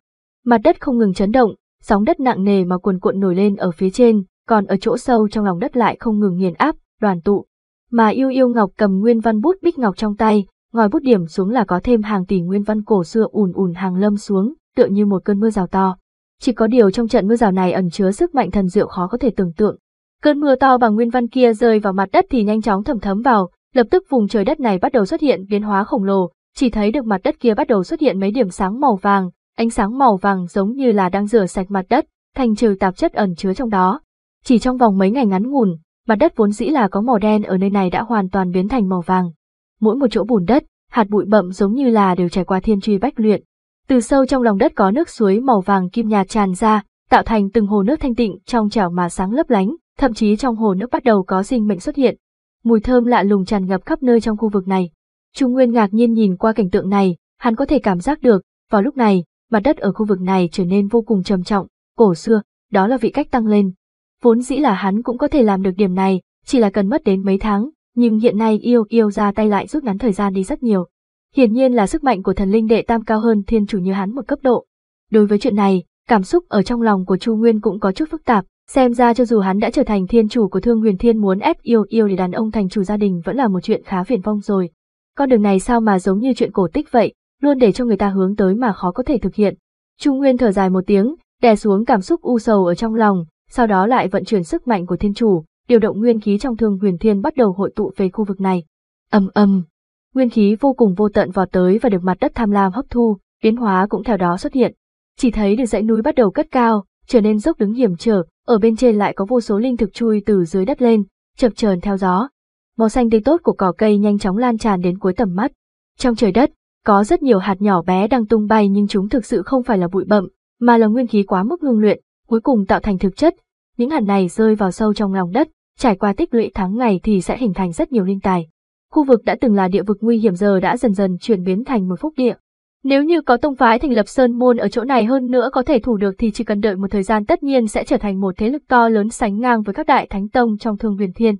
mặt đất không ngừng chấn động, sóng đất nặng nề mà cuồn cuộn nổi lên ở phía trên, còn ở chỗ sâu trong lòng đất lại không ngừng nghiền áp, đoàn tụ, mà yêu yêu ngọc cầm nguyên văn bút bích ngọc trong tay, ngòi bút điểm xuống là có thêm hàng tỷ nguyên văn cổ xưa ùn ùn hàng lâm xuống, tựa như một cơn mưa rào to. Chỉ có điều trong trận mưa rào này ẩn chứa sức mạnh thần diệu khó có thể tưởng tượng. Cơn mưa to bằng nguyên văn kia rơi vào mặt đất thì nhanh chóng thẩm thấm vào, lập tức vùng trời đất này bắt đầu xuất hiện biến hóa khổng lồ, chỉ thấy được mặt đất kia bắt đầu xuất hiện mấy điểm sáng màu vàng, ánh sáng màu vàng giống như là đang rửa sạch mặt đất, thành trừ tạp chất ẩn chứa trong đó. Chỉ trong vòng mấy ngày ngắn ngủn, Mặt đất vốn dĩ là có màu đen ở nơi này đã hoàn toàn biến thành màu vàng. Mỗi một chỗ bùn đất, hạt bụi bậm giống như là đều trải qua thiên truy bách luyện. Từ sâu trong lòng đất có nước suối màu vàng kim nhạt tràn ra, tạo thành từng hồ nước thanh tịnh trong trẻo mà sáng lấp lánh, thậm chí trong hồ nước bắt đầu có sinh mệnh xuất hiện. Mùi thơm lạ lùng tràn ngập khắp nơi trong khu vực này. Trung Nguyên ngạc nhiên nhìn qua cảnh tượng này, hắn có thể cảm giác được, vào lúc này, mặt đất ở khu vực này trở nên vô cùng trầm trọng, cổ xưa, đó là vị cách tăng lên, Vốn dĩ là hắn cũng có thể làm được điểm này, chỉ là cần mất đến mấy tháng, nhưng hiện nay yêu yêu ra tay lại rút ngắn thời gian đi rất nhiều. Hiển nhiên là sức mạnh của thần linh đệ tam cao hơn thiên chủ như hắn một cấp độ. Đối với chuyện này, cảm xúc ở trong lòng của Chu Nguyên cũng có chút phức tạp, xem ra cho dù hắn đã trở thành thiên chủ của Thương Huyền Thiên muốn ép yêu yêu để đàn ông thành chủ gia đình vẫn là một chuyện khá phiền vông rồi. Con đường này sao mà giống như chuyện cổ tích vậy, luôn để cho người ta hướng tới mà khó có thể thực hiện. Chu Nguyên thở dài một tiếng, đè xuống cảm xúc u sầu ở trong lòng, sau đó lại vận chuyển sức mạnh của thiên chủ, điều động nguyên khí trong thương huyền thiên bắt đầu hội tụ về khu vực này. Ầm ầm, nguyên khí vô cùng vô tận vào tới và được mặt đất tham lam hấp thu, biến hóa cũng theo đó xuất hiện. Chỉ thấy được dãy núi bắt đầu cất cao, trở nên dốc đứng hiểm trở, ở bên trên lại có vô số linh thực chui từ dưới đất lên, chập chờn theo gió. Màu xanh tươi tốt của cỏ cây nhanh chóng lan tràn đến cuối tầm mắt. Trong trời đất, có rất nhiều hạt nhỏ bé đang tung bay nhưng chúng thực sự không phải là bụi bậm, mà là nguyên khí quá mức ngưng luyện, cuối cùng tạo thành thực chất. Những hạt này rơi vào sâu trong lòng đất, trải qua tích lũy tháng ngày thì sẽ hình thành rất nhiều linh tài. Khu vực đã từng là địa vực nguy hiểm giờ đã dần dần chuyển biến thành một phúc địa. Nếu như có tông phái thành lập sơn môn ở chỗ này hơn nữa có thể thủ được thì chỉ cần đợi một thời gian tất nhiên sẽ trở thành một thế lực to lớn sánh ngang với các đại thánh tông trong thương huyền thiên.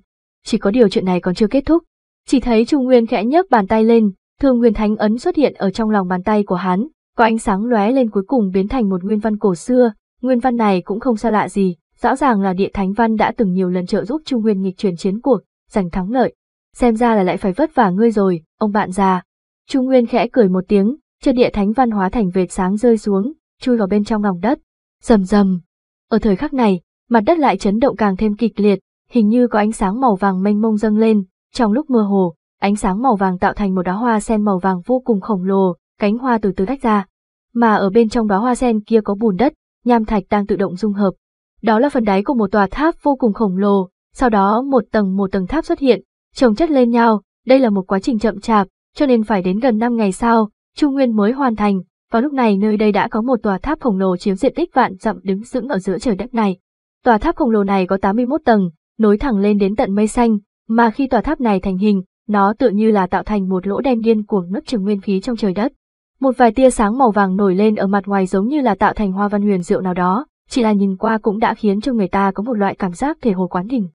Chỉ có điều chuyện này còn chưa kết thúc. Chỉ thấy Trung Nguyên khẽ nhấc bàn tay lên, thương Nguyên thánh ấn xuất hiện ở trong lòng bàn tay của hắn, có ánh sáng lóe lên cuối cùng biến thành một nguyên văn cổ xưa, Nguyên văn này cũng không xa lạ gì, rõ ràng là địa thánh văn đã từng nhiều lần trợ giúp Trung Nguyên nghịch chuyển chiến cuộc, giành thắng lợi. Xem ra là lại phải vất vả ngươi rồi, ông bạn già. Trung Nguyên khẽ cười một tiếng, chân địa thánh văn hóa thành vệt sáng rơi xuống, chui vào bên trong lòng đất. Rầm rầm. Ở thời khắc này, mặt đất lại chấn động càng thêm kịch liệt, hình như có ánh sáng màu vàng mênh mông dâng lên, trong lúc mơ hồ, ánh sáng màu vàng tạo thành một đóa hoa sen màu vàng vô cùng khổng lồ, cánh hoa từ từ tách ra. Mà ở bên trong đóa hoa sen kia có bùn đất, nham thạch đang tự động dung hợp. Đó là phần đáy của một tòa tháp vô cùng khổng lồ, sau đó một tầng một tầng tháp xuất hiện, chồng chất lên nhau, đây là một quá trình chậm chạp, cho nên phải đến gần 5 ngày sau, Trung Nguyên mới hoàn thành, vào lúc này nơi đây đã có một tòa tháp khổng lồ chiếm diện tích vạn dặm đứng sững ở giữa trời đất này. Tòa tháp khổng lồ này có 81 tầng, nối thẳng lên đến tận mây xanh, mà khi tòa tháp này thành hình, nó tựa như là tạo thành một lỗ đen điên cuồng nứt chửng nguyên khí trong trời đất. Một vài tia sáng màu vàng nổi lên ở mặt ngoài giống như là tạo thành hoa văn huyền diệu nào đó, chỉ là nhìn qua cũng đã khiến cho người ta có một loại cảm giác thể hồ quán đỉnh.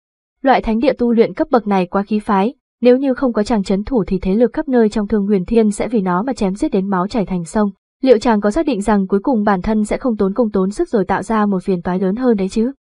Loại thánh địa tu luyện cấp bậc này quá khí phái, nếu như không có chàng chấn thủ thì thế lực khắp nơi trong thương huyền thiên sẽ vì nó mà chém giết đến máu chảy thành sông. Liệu chàng có xác định rằng cuối cùng bản thân sẽ không tốn công tốn sức rồi tạo ra một phiền toái lớn hơn đấy chứ?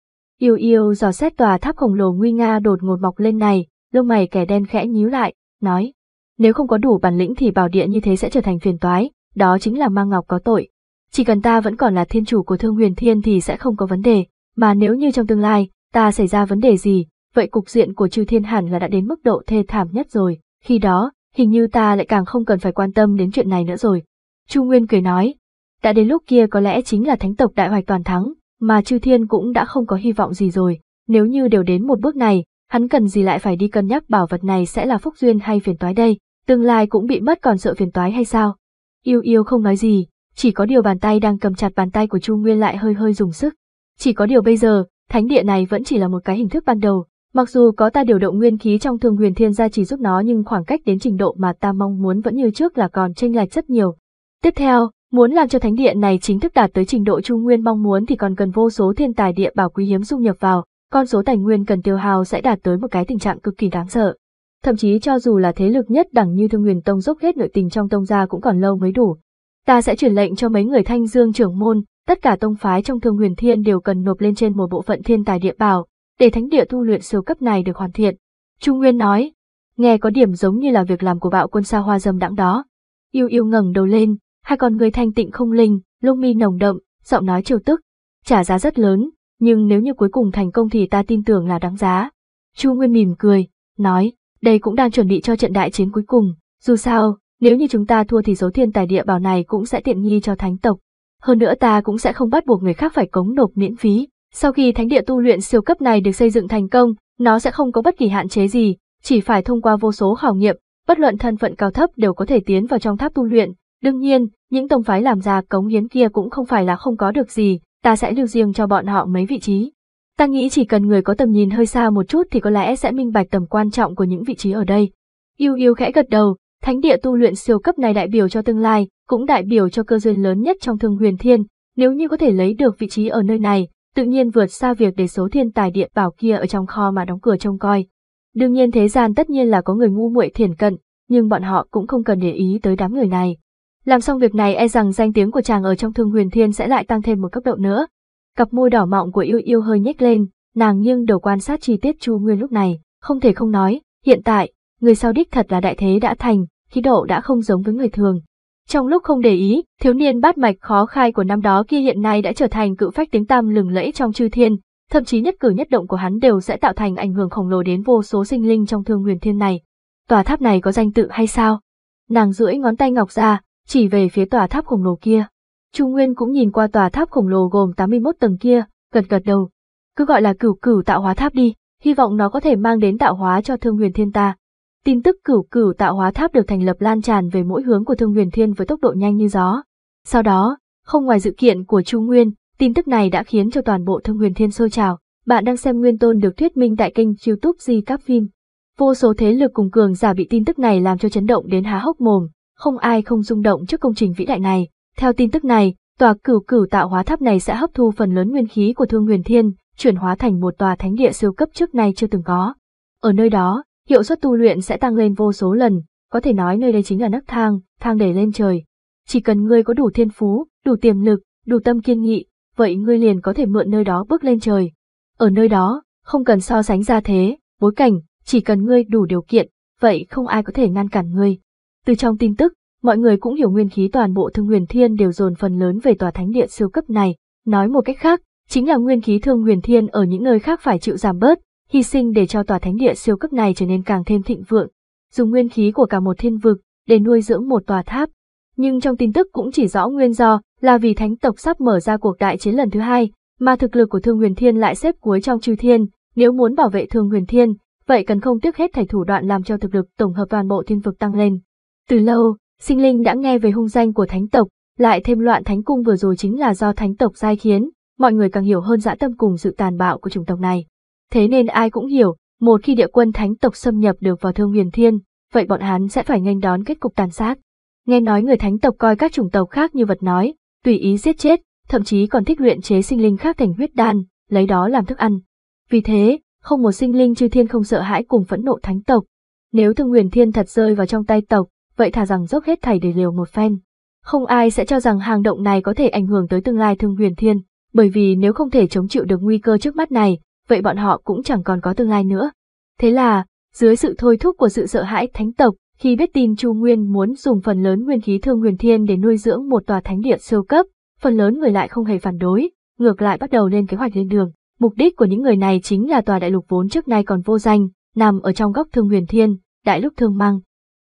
Yêu yêu dò xét tòa tháp khổng lồ nguy nga đột ngột mọc lên này, lông mày kẻ đen khẽ nhíu lại, nói. Nếu không có đủ bản lĩnh thì bảo địa như thế sẽ trở thành phiền toái, đó chính là ma ngọc có tội. Chỉ cần ta vẫn còn là thiên chủ của thương huyền thiên thì sẽ không có vấn đề, mà nếu như trong tương lai, ta xảy ra vấn đề gì, vậy cục diện của chư thiên hẳn là đã đến mức độ thê thảm nhất rồi, khi đó, hình như ta lại càng không cần phải quan tâm đến chuyện này nữa rồi. Chu Nguyên cười nói, đã đến lúc kia có lẽ chính là thánh tộc đại hoạch toàn thắng, mà chư thiên cũng đã không có hy vọng gì rồi, nếu như đều đến một bước này, hắn cần gì lại phải đi cân nhắc bảo vật này sẽ là phúc duyên hay phiền toái đây, tương lai cũng bị mất còn sợ phiền toái hay sao? Yêu yêu không nói gì, chỉ có điều bàn tay đang cầm chặt bàn tay của Chu Nguyên lại hơi hơi dùng sức. Chỉ có điều bây giờ, thánh địa này vẫn chỉ là một cái hình thức ban đầu, mặc dù có ta điều động nguyên khí trong thương huyền thiên gia chỉ giúp nó nhưng khoảng cách đến trình độ mà ta mong muốn vẫn như trước là còn chênh lệch rất nhiều. Tiếp theo, muốn làm cho thánh địa này chính thức đạt tới trình độ Chu Nguyên mong muốn thì còn cần vô số thiên tài địa bảo quý hiếm dung nhập vào, con số tài nguyên cần tiêu hào sẽ đạt tới một cái tình trạng cực kỳ đáng sợ thậm chí cho dù là thế lực nhất đẳng như Thương Huyền Tông dốc hết nội tình trong tông gia cũng còn lâu mới đủ. Ta sẽ chuyển lệnh cho mấy người Thanh Dương trưởng môn, tất cả tông phái trong Thương Huyền Thiên đều cần nộp lên trên một bộ phận thiên tài địa bảo, để thánh địa tu luyện siêu cấp này được hoàn thiện. Trung Nguyên nói, nghe có điểm giống như là việc làm của bạo quân Sa hoa dâm đãng đó. Yêu yêu ngẩng đầu lên, hai con người thanh tịnh không linh, lông mi nồng đậm, giọng nói trêu tức. Trả giá rất lớn, nhưng nếu như cuối cùng thành công thì ta tin tưởng là đáng giá. Chu Nguyên mỉm cười, nói, đây cũng đang chuẩn bị cho trận đại chiến cuối cùng. Dù sao, nếu như chúng ta thua thì số thiên tài địa bảo này cũng sẽ tiện nghi cho thánh tộc. Hơn nữa ta cũng sẽ không bắt buộc người khác phải cống nộp miễn phí. Sau khi thánh địa tu luyện siêu cấp này được xây dựng thành công, nó sẽ không có bất kỳ hạn chế gì, chỉ phải thông qua vô số khảo nghiệm, bất luận thân phận cao thấp đều có thể tiến vào trong tháp tu luyện. Đương nhiên, những tông phái làm ra cống hiến kia cũng không phải là không có được gì, ta sẽ lưu riêng cho bọn họ mấy vị trí. Ta nghĩ chỉ cần người có tầm nhìn hơi xa một chút thì có lẽ sẽ minh bạch tầm quan trọng của những vị trí ở đây. Yêu yêu khẽ gật đầu, thánh địa tu luyện siêu cấp này đại biểu cho tương lai, cũng đại biểu cho cơ duyên lớn nhất trong thương huyền thiên, nếu như có thể lấy được vị trí ở nơi này, tự nhiên vượt xa việc để số thiên tài địa bảo kia ở trong kho mà đóng cửa trông coi. Đương nhiên thế gian tất nhiên là có người ngu muội thiển cận, nhưng bọn họ cũng không cần để ý tới đám người này. Làm xong việc này e rằng danh tiếng của chàng ở trong thương huyền thiên sẽ lại tăng thêm một cấp độ nữa, Cặp môi đỏ mọng của yêu yêu hơi nhếch lên, nàng nghiêng đầu quan sát chi tiết Chu Nguyên lúc này, không thể không nói, hiện tại, người sau đích thật là đại thế đã thành, khí độ đã không giống với người thường. Trong lúc không để ý, thiếu niên bát mạch khó khai của năm đó kia hiện nay đã trở thành cự phách tiếng tam lừng lẫy trong chư thiên, thậm chí nhất cử nhất động của hắn đều sẽ tạo thành ảnh hưởng khổng lồ đến vô số sinh linh trong thương huyền thiên này. Tòa tháp này có danh tự hay sao? Nàng duỗi ngón tay ngọc ra, chỉ về phía tòa tháp khổng lồ kia. Trung Nguyên cũng nhìn qua tòa tháp khổng lồ gồm 81 tầng kia, gật gật đầu. Cứ gọi là cửu cửu tạo hóa tháp đi, hy vọng nó có thể mang đến tạo hóa cho Thương Huyền Thiên ta. Tin tức cửu cửu tạo hóa tháp được thành lập lan tràn về mỗi hướng của Thương Huyền Thiên với tốc độ nhanh như gió. Sau đó, không ngoài dự kiện của Trung Nguyên, tin tức này đã khiến cho toàn bộ Thương Huyền Thiên sôi trào. Bạn đang xem Nguyên Tôn được thuyết minh tại kênh YouTube Di Các Phim. Vô số thế lực cùng cường giả bị tin tức này làm cho chấn động đến há hốc mồm, không ai không rung động trước công trình vĩ đại này. Theo tin tức này, tòa cửu cửu tạo hóa tháp này sẽ hấp thu phần lớn nguyên khí của Thương Huyền Thiên, chuyển hóa thành một tòa thánh địa siêu cấp trước nay chưa từng có. Ở nơi đó, hiệu suất tu luyện sẽ tăng lên vô số lần, có thể nói nơi đây chính là nấc thang, thang để lên trời. Chỉ cần ngươi có đủ thiên phú, đủ tiềm lực, đủ tâm kiên nghị, vậy ngươi liền có thể mượn nơi đó bước lên trời. Ở nơi đó, không cần so sánh ra thế, bối cảnh, chỉ cần ngươi đủ điều kiện, vậy không ai có thể ngăn cản ngươi. Từ trong tin tức, mọi người cũng hiểu nguyên khí toàn bộ thương huyền thiên đều dồn phần lớn về tòa thánh địa siêu cấp này. Nói một cách khác, chính là nguyên khí thương huyền thiên ở những nơi khác phải chịu giảm bớt, hy sinh để cho tòa thánh địa siêu cấp này trở nên càng thêm thịnh vượng. Dùng nguyên khí của cả một thiên vực để nuôi dưỡng một tòa tháp. Nhưng trong tin tức cũng chỉ rõ nguyên do là vì thánh tộc sắp mở ra cuộc đại chiến lần thứ hai, mà thực lực của thương huyền thiên lại xếp cuối trong chư thiên. Nếu muốn bảo vệ thương huyền thiên, vậy cần không tiếc hết thảy thủ đoạn làm cho thực lực tổng hợp toàn bộ thiên vực tăng lên. Từ lâu, Sinh linh đã nghe về hung danh của thánh tộc, lại thêm loạn thánh cung vừa rồi chính là do thánh tộc sai khiến, mọi người càng hiểu hơn dã tâm cùng sự tàn bạo của chủng tộc này. Thế nên ai cũng hiểu, một khi địa quân thánh tộc xâm nhập được vào Thương Huyền Thiên, vậy bọn hắn sẽ phải nghênh đón kết cục tàn sát. Nghe nói người thánh tộc coi các chủng tộc khác như vật nói, tùy ý giết chết, thậm chí còn thích luyện chế sinh linh khác thành huyết đan, lấy đó làm thức ăn. Vì thế, không một sinh linh chư thiên không sợ hãi cùng phẫn nộ thánh tộc. Nếu Thương Huyền Thiên thật rơi vào trong tay tộc, vậy thà rằng dốc hết thảy để liều một phen. Không ai sẽ cho rằng hang động này có thể ảnh hưởng tới tương lai thương huyền thiên, bởi vì nếu không thể chống chịu được nguy cơ trước mắt này, vậy bọn họ cũng chẳng còn có tương lai nữa. Thế là, dưới sự thôi thúc của sự sợ hãi thánh tộc, khi biết tin Chu Nguyên muốn dùng phần lớn nguyên khí thương huyền thiên để nuôi dưỡng một tòa thánh địa siêu cấp, phần lớn người lại không hề phản đối, ngược lại bắt đầu lên kế hoạch lên đường. Mục đích của những người này chính là tòa đại lục vốn trước nay còn vô danh, nằm ở trong góc thương huyền thiên, đại lục thương mang.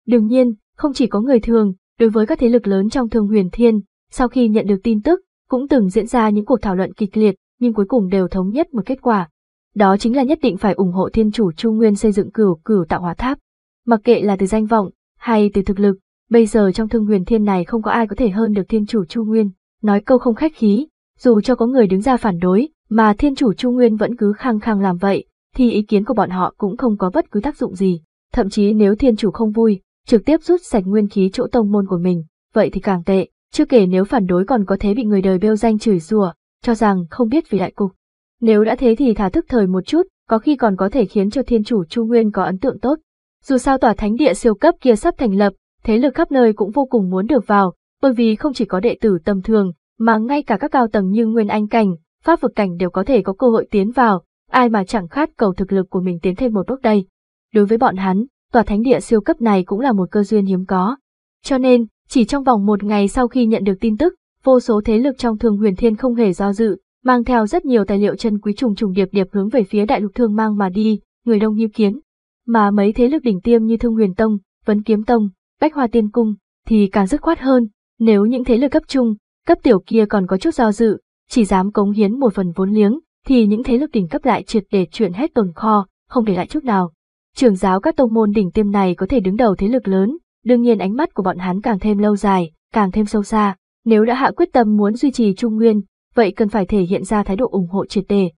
Đương nhiên, không chỉ có người thường, đối với các thế lực lớn trong thương huyền thiên, sau khi nhận được tin tức, cũng từng diễn ra những cuộc thảo luận kịch liệt, nhưng cuối cùng đều thống nhất một kết quả. Đó chính là nhất định phải ủng hộ thiên chủ Chu Nguyên xây dựng cửu cửu tạo hóa tháp. Mặc kệ là từ danh vọng, hay từ thực lực, bây giờ trong thương huyền thiên này không có ai có thể hơn được thiên chủ Chu Nguyên. Nói câu không khách khí, dù cho có người đứng ra phản đối, mà thiên chủ Chu Nguyên vẫn cứ khăng khăng làm vậy, thì ý kiến của bọn họ cũng không có bất cứ tác dụng gì. Thậm chí nếu thiên chủ không vui, trực tiếp rút sạch nguyên khí chỗ tông môn của mình, vậy thì càng tệ, chưa kể nếu phản đối còn có thế bị người đời bêu danh chửi rủa, cho rằng không biết vì đại cục. Nếu đã thế thì thả thức thời một chút, có khi còn có thể khiến cho thiên chủ Chu Nguyên có ấn tượng tốt. Dù sao tòa thánh địa siêu cấp kia sắp thành lập, thế lực khắp nơi cũng vô cùng muốn được vào, bởi vì không chỉ có đệ tử tầm thường, mà ngay cả các cao tầng như Nguyên Anh Cảnh, Pháp Vực Cảnh đều có thể có cơ hội tiến vào, ai mà chẳng khát cầu thực lực của mình tiến thêm một bước đây. Đối với bọn hắn, tòa thánh địa siêu cấp này cũng là một cơ duyên hiếm có. Cho nên, chỉ trong vòng một ngày sau khi nhận được tin tức, vô số thế lực trong thương huyền thiên không hề do dự, mang theo rất nhiều tài liệu chân quý trùng trùng điệp điệp hướng về phía đại lục thương mang mà đi, người đông như kiến. Mà mấy thế lực đỉnh tiêm như Thương Huyền Tông, Vấn Kiếm Tông, Bách Hoa Tiên Cung thì càng dứt khoát hơn, nếu những thế lực cấp trung, cấp tiểu kia còn có chút do dự, chỉ dám cống hiến một phần vốn liếng, thì những thế lực đỉnh cấp lại triệt để chuyển hết tồn kho, không để lại chút nào. Trưởng giáo các tông môn đỉnh tiêm này có thể đứng đầu thế lực lớn, đương nhiên ánh mắt của bọn hắn càng thêm lâu dài, càng thêm sâu xa, nếu đã hạ quyết tâm muốn duy trì Trung Nguyên, vậy cần phải thể hiện ra thái độ ủng hộ triệt đề.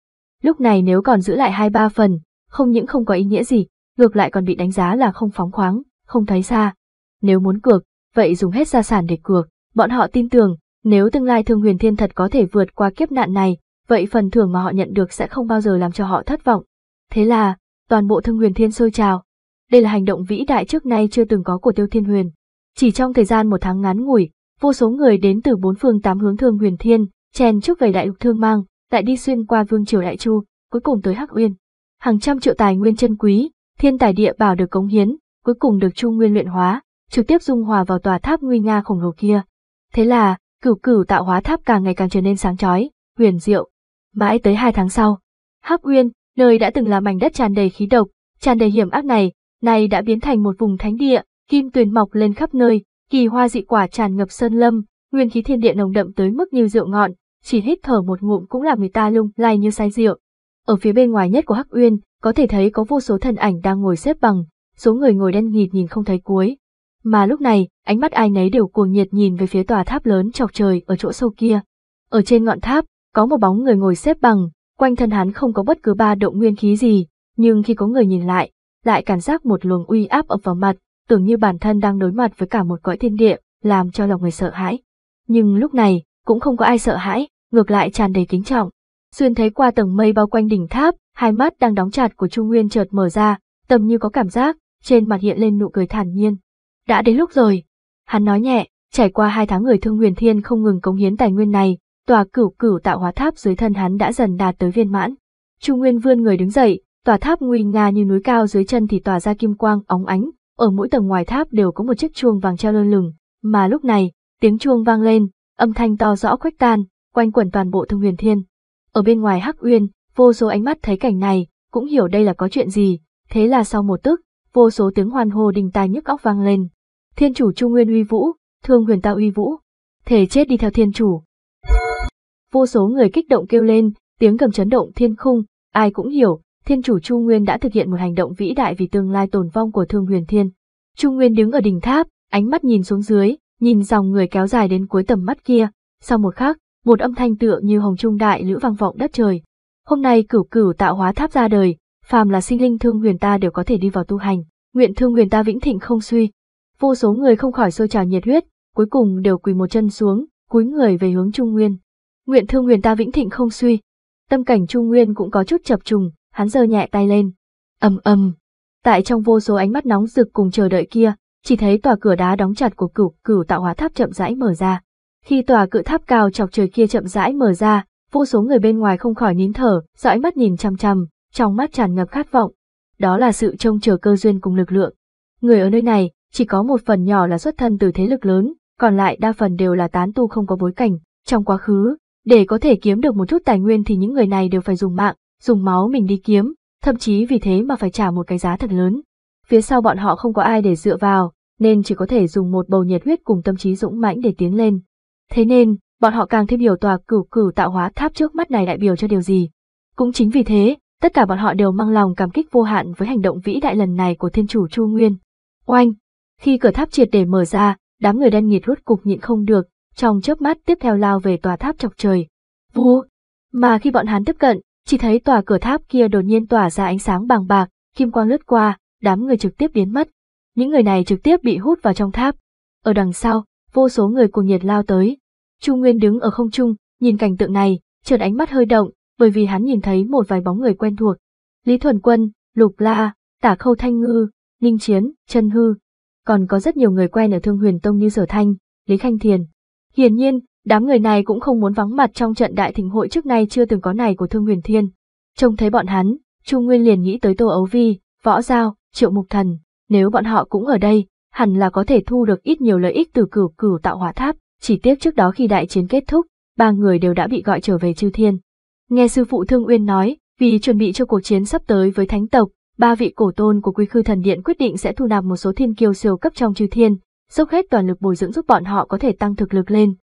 Lúc này nếu còn giữ lại hai ba phần, không những không có ý nghĩa gì, ngược lại còn bị đánh giá là không phóng khoáng, không thấy xa. Nếu muốn cược, vậy dùng hết gia sản để cược, bọn họ tin tưởng, nếu tương lai Thương Huyền Thiên thật có thể vượt qua kiếp nạn này, vậy phần thưởng mà họ nhận được sẽ không bao giờ làm cho họ thất vọng. Thế là, toàn bộ thương huyền thiên sôi trào. Đây là hành động vĩ đại trước nay chưa từng có của Tiêu Thiên Huyền. Chỉ trong thời gian một tháng ngắn ngủi, vô số người đến từ bốn phương tám hướng thương huyền thiên, chèn trước về đại lục thương mang, lại đi xuyên qua vương triều đại chu, cuối cùng tới Hắc Uyên. Hàng trăm triệu tài nguyên chân quý, thiên tài địa bảo được cống hiến, cuối cùng được trung Nguyên luyện hóa, trực tiếp dung hòa vào tòa tháp nguy nga khổng lồ kia. Thế là, cửu cửu tạo hóa tháp càng ngày càng trở nên sáng chói, huyền diệu. Mãi tới hai tháng sau, Hắc Uyên, nơi đã từng là mảnh đất tràn đầy khí độc, tràn đầy hiểm ác này, nay đã biến thành một vùng thánh địa, kim tuyền mọc lên khắp nơi, kỳ hoa dị quả tràn ngập sơn lâm, nguyên khí thiên địa nồng đậm tới mức như rượu ngọn, chỉ hít thở một ngụm cũng làm người ta lung lay như say rượu. Ở phía bên ngoài nhất của Hắc Uyên, có thể thấy có vô số thần ảnh đang ngồi xếp bằng, số người ngồi đen nghịt nhìn không thấy cuối. Mà lúc này, ánh mắt ai nấy đều cuồng nhiệt nhìn về phía tòa tháp lớn chọc trời ở chỗ sâu kia. Ở trên ngọn tháp, có một bóng người ngồi xếp bằng, Quanh thân hắn không có bất cứ ba động nguyên khí gì, nhưng khi có người nhìn lại, lại cảm giác một luồng uy áp ập vào mặt, tưởng như bản thân đang đối mặt với cả một cõi thiên địa, làm cho lòng người sợ hãi. Nhưng lúc này, cũng không có ai sợ hãi, ngược lại tràn đầy kính trọng. Xuyên thấy qua tầng mây bao quanh đỉnh tháp, hai mắt đang đóng chặt của Trung Nguyên chợt mở ra, tầm như có cảm giác, trên mặt hiện lên nụ cười thản nhiên. Đã đến lúc rồi. Hắn nói nhẹ, trải qua hai tháng người thương huyền thiên không ngừng cống hiến tài nguyên này, tòa cửu cửu tạo hóa tháp dưới thân hắn đã dần đạt tới viên mãn. Trung Nguyên vươn người đứng dậy, tòa tháp nguy nga như núi cao dưới chân thì tỏa ra kim quang óng ánh, ở mỗi tầng ngoài tháp đều có một chiếc chuông vàng treo lơ lửng, mà lúc này, tiếng chuông vang lên, âm thanh to rõ khuếch tan, quanh quẩn toàn bộ Thương Huyền Thiên. Ở bên ngoài Hắc Uyên, vô số ánh mắt thấy cảnh này, cũng hiểu đây là có chuyện gì, thế là sau một tức, vô số tiếng hoan hô đình tai nhức óc vang lên. Thiên chủ Trung Nguyên uy vũ, Thương Huyền ta uy vũ, thể chết đi theo thiên chủ, vô số người kích động kêu lên, tiếng cầm chấn động thiên khung, ai cũng hiểu, thiên chủ Chu Nguyên đã thực hiện một hành động vĩ đại vì tương lai tồn vong của Thương Huyền Thiên. Chu Nguyên đứng ở đỉnh tháp, ánh mắt nhìn xuống dưới, nhìn dòng người kéo dài đến cuối tầm mắt kia, sau một khắc, một âm thanh tựa như hồng trung đại lữ vang vọng đất trời. Hôm nay cửu cửu tạo hóa tháp ra đời, phàm là sinh linh Thương Huyền ta đều có thể đi vào tu hành, nguyện Thương Huyền ta vĩnh thịnh không suy. Vô số người không khỏi sôi trào nhiệt huyết, cuối cùng đều quỳ một chân xuống, cúi người về hướng Trung Nguyên nguyện thương huyền ta vĩnh thịnh không suy. Tâm cảnh Chu Nguyên cũng có chút chập trùng, hắn giơ nhẹ tay lên. Ầm ầm. Tại trong vô số ánh mắt nóng rực cùng chờ đợi kia, chỉ thấy tòa cửa đá đóng chặt của cửu cửu tạo hóa tháp chậm rãi mở ra. Khi tòa cự tháp cao chọc trời kia chậm rãi mở ra, vô số người bên ngoài không khỏi nín thở, dõi mắt nhìn chằm chằm, trong mắt tràn ngập khát vọng. Đó là sự trông chờ cơ duyên cùng lực lượng. Người ở nơi này, chỉ có một phần nhỏ là xuất thân từ thế lực lớn, còn lại đa phần đều là tán tu không có bối cảnh. Trong quá khứ, để có thể kiếm được một chút tài nguyên thì những người này đều phải dùng mạng, dùng máu mình đi kiếm, thậm chí vì thế mà phải trả một cái giá thật lớn. Phía sau bọn họ không có ai để dựa vào, nên chỉ có thể dùng một bầu nhiệt huyết cùng tâm trí dũng mãnh để tiến lên. Thế nên, bọn họ càng thêm hiểu tòa cửu cửu tạo hóa tháp trước mắt này đại biểu cho điều gì. Cũng chính vì thế, tất cả bọn họ đều mang lòng cảm kích vô hạn với hành động vĩ đại lần này của thiên chủ Chu Nguyên. Oanh! Khi cửa tháp triệt để mở ra, đám người đen nghịt rốt cục nhịn không được, trong chớp mắt tiếp theo lao về tòa tháp chọc trời. Vù! Mà khi bọn hắn tiếp cận, chỉ thấy tòa cửa tháp kia đột nhiên tỏa ra ánh sáng bằng bạc, kim quang lướt qua, đám người trực tiếp biến mất. Những người này trực tiếp bị hút vào trong tháp. Ở đằng sau, vô số người cuồng nhiệt lao tới. Chu Nguyên đứng ở không trung, nhìn cảnh tượng này, chợt ánh mắt hơi động, bởi vì hắn nhìn thấy một vài bóng người quen thuộc. Lý Thuần Quân, Lục La, Tả Khâu Thanh Ngư, Ninh Chiến, Trần Hư. Còn có rất nhiều người quen ở Thương Huyền Tông như Sở Thanh, Lý Khanh Thiền, Hiển nhiên, đám người này cũng không muốn vắng mặt trong trận đại thịnh hội trước nay chưa từng có này của Thương Huyền Thiên. Trông thấy bọn hắn, Chu Nguyên liền nghĩ tới Tô Ấu Vi, Võ Giao, Triệu Mục Thần, nếu bọn họ cũng ở đây, hẳn là có thể thu được ít nhiều lợi ích từ cửu cửu tạo hỏa tháp, chỉ tiếc trước đó khi đại chiến kết thúc, ba người đều đã bị gọi trở về chư thiên. Nghe sư phụ Thương Uyên nói, vì chuẩn bị cho cuộc chiến sắp tới với thánh tộc, ba vị cổ tôn của quy khư thần điện quyết định sẽ thu nạp một số thiên kiêu siêu cấp trong chư thiên, dốc hết toàn lực bồi dưỡng giúp bọn họ có thể tăng thực lực lên.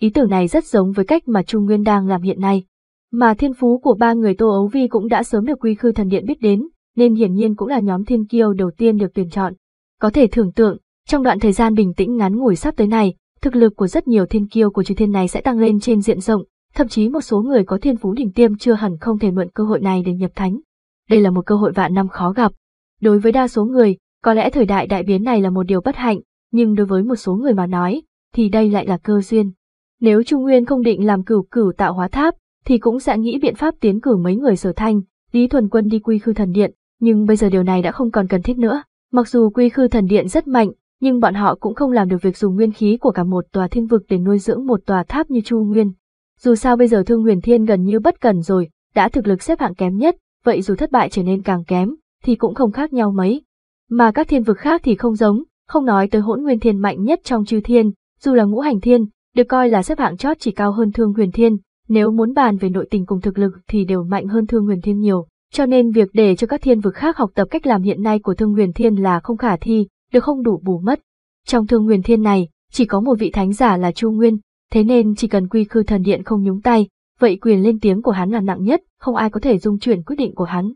Ý tưởng này rất giống với cách mà Trung Nguyên đang làm hiện nay. Mà thiên phú của ba người Tô Ấu Vi cũng đã sớm được quy khư thần điện biết đến, nên hiển nhiên cũng là nhóm thiên kiêu đầu tiên được tuyển chọn. Có thể tưởng tượng, trong đoạn thời gian bình tĩnh ngắn ngủi sắp tới này, thực lực của rất nhiều thiên kiêu của chư thiên này sẽ tăng lên trên diện rộng, thậm chí một số người có thiên phú đỉnh tiêm chưa hẳn không thể mượn cơ hội này để nhập thánh. Đây là một cơ hội vạn năm khó gặp. Đối với đa số người, có lẽ thời đại đại biến này là một điều bất hạnh, nhưng đối với một số người mà nói, thì đây lại là cơ duyên. Nếu Trung Nguyên không định làm cửu cửu tạo hóa tháp, thì cũng sẽ nghĩ biện pháp tiến cử mấy người sở thanh, Lý Thuần Quân đi quy khư thần điện, nhưng bây giờ điều này đã không còn cần thiết nữa. Mặc dù quy khư thần điện rất mạnh, nhưng bọn họ cũng không làm được việc dùng nguyên khí của cả một tòa thiên vực để nuôi dưỡng một tòa tháp như Chu Nguyên. Dù sao bây giờ Thương Huyền Thiên gần như bất cần rồi, đã thực lực xếp hạng kém nhất, vậy dù thất bại trở nên càng kém, thì cũng không khác nhau mấy. Mà các thiên vực khác thì không giống, không nói tới hỗn nguyên thiên mạnh nhất trong chư thiên, dù là ngũ hành thiên, được coi là xếp hạng chót chỉ cao hơn thương huyền thiên, nếu muốn bàn về nội tình cùng thực lực thì đều mạnh hơn thương huyền thiên nhiều. Cho nên việc để cho các thiên vực khác học tập cách làm hiện nay của thương huyền thiên là không khả thi, được không đủ bù mất. Trong thương huyền thiên này, chỉ có một vị thánh giả là Chu Nguyên, thế nên chỉ cần quy khư thần điện không nhúng tay, vậy quyền lên tiếng của hắn là nặng nhất, không ai có thể dung chuyển quyết định của hắn.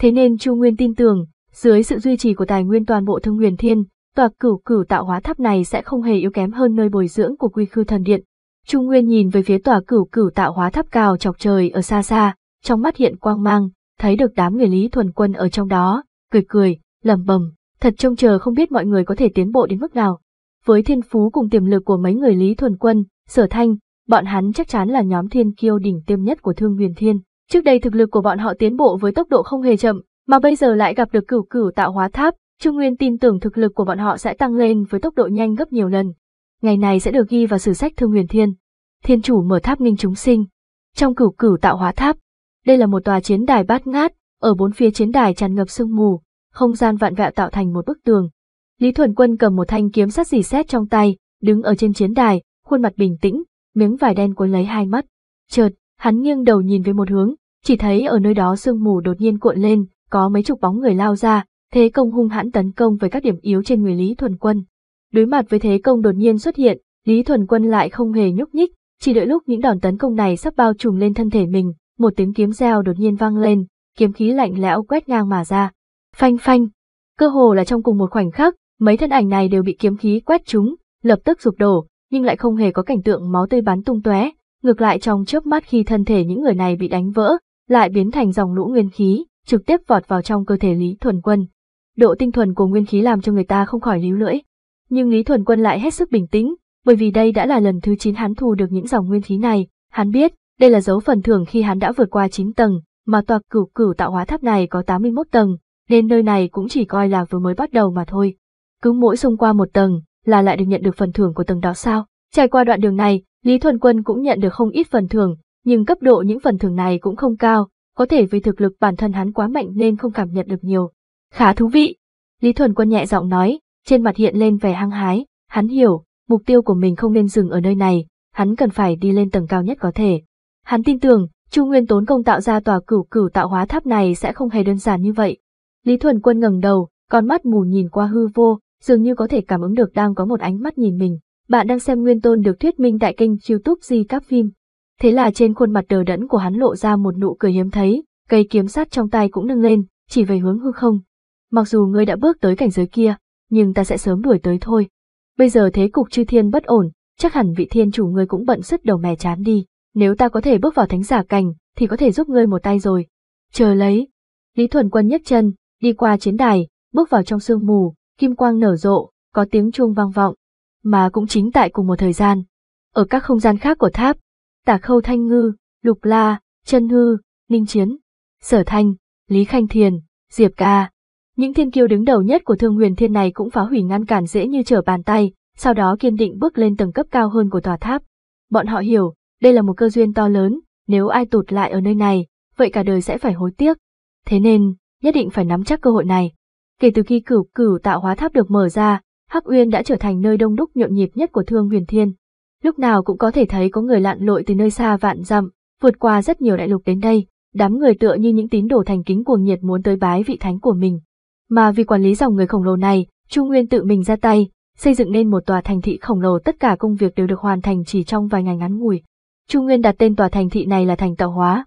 Thế nên Chu Nguyên tin tưởng, dưới sự duy trì của tài nguyên toàn bộ thương huyền thiên, tòa cửu cửu tạo hóa tháp này sẽ không hề yếu kém hơn nơi bồi dưỡng của quy khư thần điện. Trung Nguyên nhìn về phía tòa cửu cửu tạo hóa tháp cao chọc trời ở xa xa, trong mắt hiện quang mang, thấy được đám người Lý Thuần Quân ở trong đó, cười cười, lẩm bẩm, thật trông chờ không biết mọi người có thể tiến bộ đến mức nào. Với thiên phú cùng tiềm lực của mấy người Lý Thuần Quân, Sở Thanh, bọn hắn chắc chắn là nhóm thiên kiêu đỉnh tiêm nhất của Thương Huyền Thiên. Trước đây thực lực của bọn họ tiến bộ với tốc độ không hề chậm, mà bây giờ lại gặp được cửu cửu tạo hóa tháp, Trung Nguyên tin tưởng thực lực của bọn họ sẽ tăng lên với tốc độ nhanh gấp nhiều lần. Ngày này sẽ được ghi vào sử sách Thương Huyền Thiên. Thiên chủ mở tháp nghinh chúng sinh. Trong cửu cửu tạo hóa tháp, đây là một tòa chiến đài bát ngát, ở bốn phía chiến đài tràn ngập sương mù, không gian vạn vẹo tạo thành một bức tường. Lý Thuần Quân cầm một thanh kiếm sắt dì xét trong tay, đứng ở trên chiến đài, khuôn mặt bình tĩnh, miếng vải đen cuốn lấy hai mắt. Chợt, hắn nghiêng đầu nhìn về một hướng, chỉ thấy ở nơi đó sương mù đột nhiên cuộn lên, có mấy chục bóng người lao ra, thế công hung hãn tấn công với các điểm yếu trên người Lý Thuần Quân. Đối mặt với thế công đột nhiên xuất hiện, Lý Thuần Quân lại không hề nhúc nhích, chỉ đợi lúc những đòn tấn công này sắp bao trùm lên thân thể mình, một tiếng kiếm reo đột nhiên vang lên, kiếm khí lạnh lẽo quét ngang mà ra. Phanh phanh, cơ hồ là trong cùng một khoảnh khắc, mấy thân ảnh này đều bị kiếm khí quét trúng, lập tức sụp đổ, nhưng lại không hề có cảnh tượng máu tươi bắn tung tóe, ngược lại trong chớp mắt khi thân thể những người này bị đánh vỡ, lại biến thành dòng lũ nguyên khí, trực tiếp vọt vào trong cơ thể Lý Thuần Quân, độ tinh thuần của nguyên khí làm cho người ta không khỏi líu lưỡi. Nhưng Lý Thuần Quân lại hết sức bình tĩnh, bởi vì đây đã là lần thứ 9 hắn thu được những dòng nguyên khí này, hắn biết, đây là dấu phần thưởng khi hắn đã vượt qua 9 tầng, mà tòa cửu cửu tạo hóa tháp này có 81 tầng, nên nơi này cũng chỉ coi là vừa mới bắt đầu mà thôi. Cứ mỗi xông qua một tầng, là lại được nhận được phần thưởng của tầng đó sao? Trải qua đoạn đường này, Lý Thuần Quân cũng nhận được không ít phần thưởng, nhưng cấp độ những phần thưởng này cũng không cao, có thể vì thực lực bản thân hắn quá mạnh nên không cảm nhận được nhiều. Khá thú vị. Lý Thuần Quân nhẹ giọng nói, trên mặt hiện lên vẻ hăng hái, hắn hiểu, mục tiêu của mình không nên dừng ở nơi này, hắn cần phải đi lên tầng cao nhất có thể. Hắn tin tưởng, Chu Nguyên tốn công tạo ra tòa cửu cửu tạo hóa tháp này sẽ không hề đơn giản như vậy. Lý Thuần Quân ngẩng đầu, con mắt mù nhìn qua hư vô, dường như có thể cảm ứng được đang có một ánh mắt nhìn mình. Bạn đang xem Nguyên Tôn được thuyết minh tại kênh YouTube Di cáp Phim. Thế là trên khuôn mặt đờ đẫn của hắn lộ ra một nụ cười hiếm thấy, cây kiếm sắt trong tay cũng nâng lên, chỉ về hướng hư không mặc dù ngươi đã bước tới cảnh giới kia, nhưng ta sẽ sớm đuổi tới thôi. Bây giờ thế cục chư thiên bất ổn, chắc hẳn vị thiên chủ ngươi cũng bận sứt đầu mè chán đi, nếu ta có thể bước vào thánh giả cảnh, thì có thể giúp ngươi một tay rồi. Chờ lấy. Lý Thuần Quân nhấc chân, đi qua chiến đài, bước vào trong sương mù, kim quang nở rộ, có tiếng chuông vang vọng. Mà cũng chính tại cùng một thời gian, ở các không gian khác của tháp, Tả Khâu Thanh Ngư, Lục La, Chân Ngư, Ninh Chiến, Sở Thanh, Lý Khanh Thiền, Diệp Ca, những thiên kiêu đứng đầu nhất của thương huyền thiên này cũng phá hủy ngăn cản dễ như trở bàn tay, sau đó kiên định bước lên tầng cấp cao hơn của tòa tháp. Bọn họ hiểu, đây là một cơ duyên to lớn, nếu ai tụt lại ở nơi này, vậy cả đời sẽ phải hối tiếc. Thế nên, nhất định phải nắm chắc cơ hội này. Kể từ khi cửu cửu tạo hóa tháp được mở ra, Hắc Uyên đã trở thành nơi đông đúc nhộn nhịp nhất của Thương Huyền Thiên. Lúc nào cũng có thể thấy có người lặn lội từ nơi xa vạn dặm, vượt qua rất nhiều đại lục đến đây, đám người tựa như những tín đồ thành kính cuồng nhiệt muốn tới bái vị thánh của mình mà vì quản lý dòng người khổng lồ này, Chu Nguyên tự mình ra tay, xây dựng nên một tòa thành thị khổng lồ tất cả công việc đều được hoàn thành chỉ trong vài ngày ngắn ngủi. Chu Nguyên đặt tên tòa thành thị này là thành tạo hóa.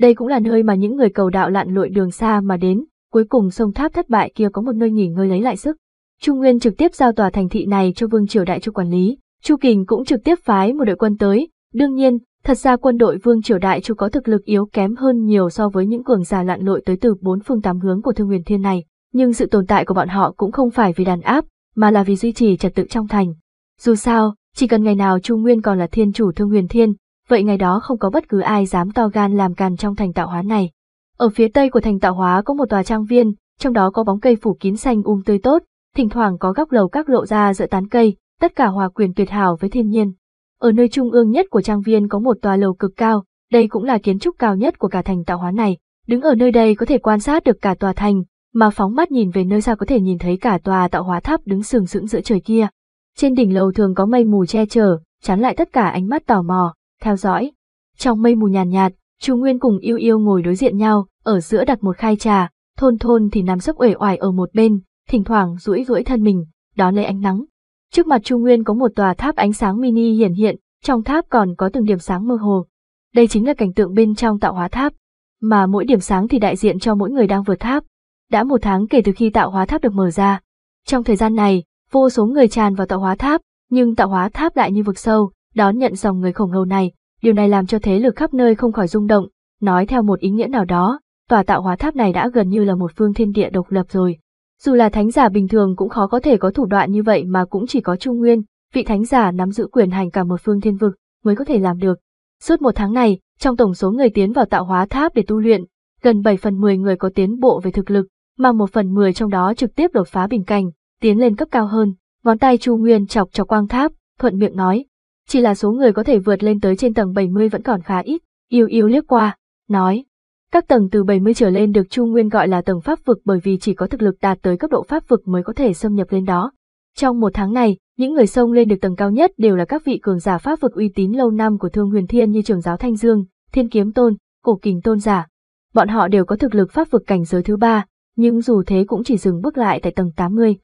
Đây cũng là nơi mà những người cầu đạo lặn lội đường xa mà đến, cuối cùng sông tháp thất bại kia có một nơi nghỉ ngơi lấy lại sức. Chu Nguyên trực tiếp giao tòa thành thị này cho Vương Triều Đại Chu quản lý, Chu Kình cũng trực tiếp phái một đội quân tới, đương nhiên, thật ra quân đội Vương Triều Đại Chu có thực lực yếu kém hơn nhiều so với những cường giả lặn lội tới từ bốn phương tám hướng của Thương Nguyên Thiên này nhưng sự tồn tại của bọn họ cũng không phải vì đàn áp, mà là vì duy trì trật tự trong thành. Dù sao, chỉ cần ngày nào Trung Nguyên còn là thiên chủ thương huyền thiên, vậy ngày đó không có bất cứ ai dám to gan làm càn trong thành tạo hóa này. Ở phía tây của thành tạo hóa có một tòa trang viên, trong đó có bóng cây phủ kín xanh um tươi tốt, thỉnh thoảng có góc lầu các lộ ra giữa tán cây, tất cả hòa quyền tuyệt hảo với thiên nhiên. Ở nơi trung ương nhất của trang viên có một tòa lầu cực cao, đây cũng là kiến trúc cao nhất của cả thành tạo hóa này. Đứng ở nơi đây có thể quan sát được cả tòa thành, mà phóng mắt nhìn về nơi xa có thể nhìn thấy cả tòa tạo hóa tháp đứng sừng sững giữa trời kia. Trên đỉnh lầu thường có mây mù che chở, chắn lại tất cả ánh mắt tò mò, theo dõi. Trong mây mù nhàn nhạt, nhạt, Chu Nguyên cùng Yêu Yêu ngồi đối diện nhau, ở giữa đặt một khay trà, thôn thôn thì nằm sấp uể oải ở một bên, thỉnh thoảng duỗi duỗi thân mình, đón lấy ánh nắng. Trước mặt Chu Nguyên có một tòa tháp ánh sáng mini hiển hiện, trong tháp còn có từng điểm sáng mơ hồ. Đây chính là cảnh tượng bên trong tạo hóa tháp, mà mỗi điểm sáng thì đại diện cho mỗi người đang vượt tháp, đã một tháng kể từ khi tạo hóa tháp được mở ra. Trong thời gian này, vô số người tràn vào tạo hóa tháp, nhưng tạo hóa tháp lại như vực sâu, đón nhận dòng người khổng lồ này, điều này làm cho thế lực khắp nơi không khỏi rung động, nói theo một ý nghĩa nào đó, tòa tạo hóa tháp này đã gần như là một phương thiên địa độc lập rồi. Dù là thánh giả bình thường cũng khó có thể có thủ đoạn như vậy mà cũng chỉ có Trung Nguyên, vị thánh giả nắm giữ quyền hành cả một phương thiên vực, mới có thể làm được. Suốt một tháng này, trong tổng số người tiến vào tạo hóa tháp để tu luyện, gần 7 phần 10 người có tiến bộ về thực lực, mà một phần mười trong đó trực tiếp đột phá bình cảnh, tiến lên cấp cao hơn. Ngón tay Chu Nguyên chọc chọc quang tháp, thuận miệng nói. Chỉ là số người có thể vượt lên tới trên tầng 70 vẫn còn khá ít, yêu yêu liếc qua, nói. Các tầng từ 70 trở lên được Chu Nguyên gọi là tầng pháp vực bởi vì chỉ có thực lực đạt tới cấp độ pháp vực mới có thể xâm nhập lên đó. Trong một tháng này, những người xông lên được tầng cao nhất đều là các vị cường giả pháp vực uy tín lâu năm của Thương Huyền Thiên như Trường Giáo Thanh Dương, Thiên Kiếm Tôn, Cổ Kình Tôn Giả. Bọn họ đều có thực lực pháp vực cảnh giới thứ ba, nhưng dù thế cũng chỉ dừng bước lại tại tầng 80.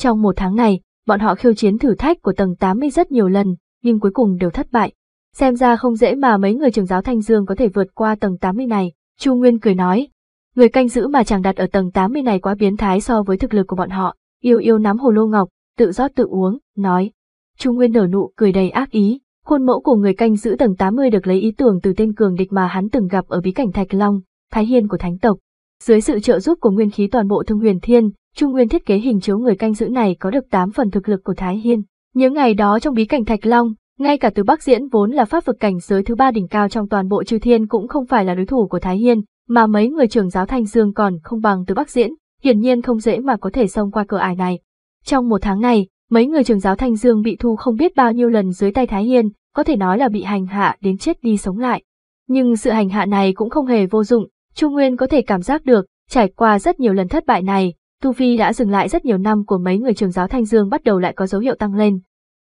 Trong một tháng này, bọn họ khiêu chiến thử thách của tầng 80 rất nhiều lần, nhưng cuối cùng đều thất bại. Xem ra không dễ mà mấy người trưởng giáo Thanh Dương có thể vượt qua tầng 80 này, Chu Nguyên cười nói. Người canh giữ mà chàng đặt ở tầng 80 này quá biến thái so với thực lực của bọn họ, yêu yêu nắm hồ lô ngọc, tự rót tự uống, nói. Chu Nguyên nở nụ cười đầy ác ý, khuôn mẫu của người canh giữ tầng 80 được lấy ý tưởng từ tên cường địch mà hắn từng gặp ở bí cảnh Thạch Long, Thái Hiên của Thánh Tộc. Dưới sự trợ giúp của nguyên khí toàn bộ Thương Huyền Thiên, Trung Nguyên thiết kế hình chiếu người canh giữ này có được 8 phần thực lực của Thái Hiên. Những ngày đó trong bí cảnh Thạch Long, ngay cả từ Bắc Diễn vốn là pháp vực cảnh giới thứ ba đỉnh cao trong toàn bộ chư thiên cũng không phải là đối thủ của Thái Hiên, mà mấy người trưởng giáo Thanh Dương còn không bằng từ Bắc Diễn, hiển nhiên không dễ mà có thể xông qua cửa ải này. Trong một tháng này, mấy người trưởng giáo Thanh Dương bị thu không biết bao nhiêu lần dưới tay Thái Hiên, có thể nói là bị hành hạ đến chết đi sống lại. Nhưng sự hành hạ này cũng không hề vô dụng, Chu Nguyên có thể cảm giác được, trải qua rất nhiều lần thất bại này, tu vi đã dừng lại rất nhiều năm của mấy người trường giáo Thanh Dương bắt đầu lại có dấu hiệu tăng lên.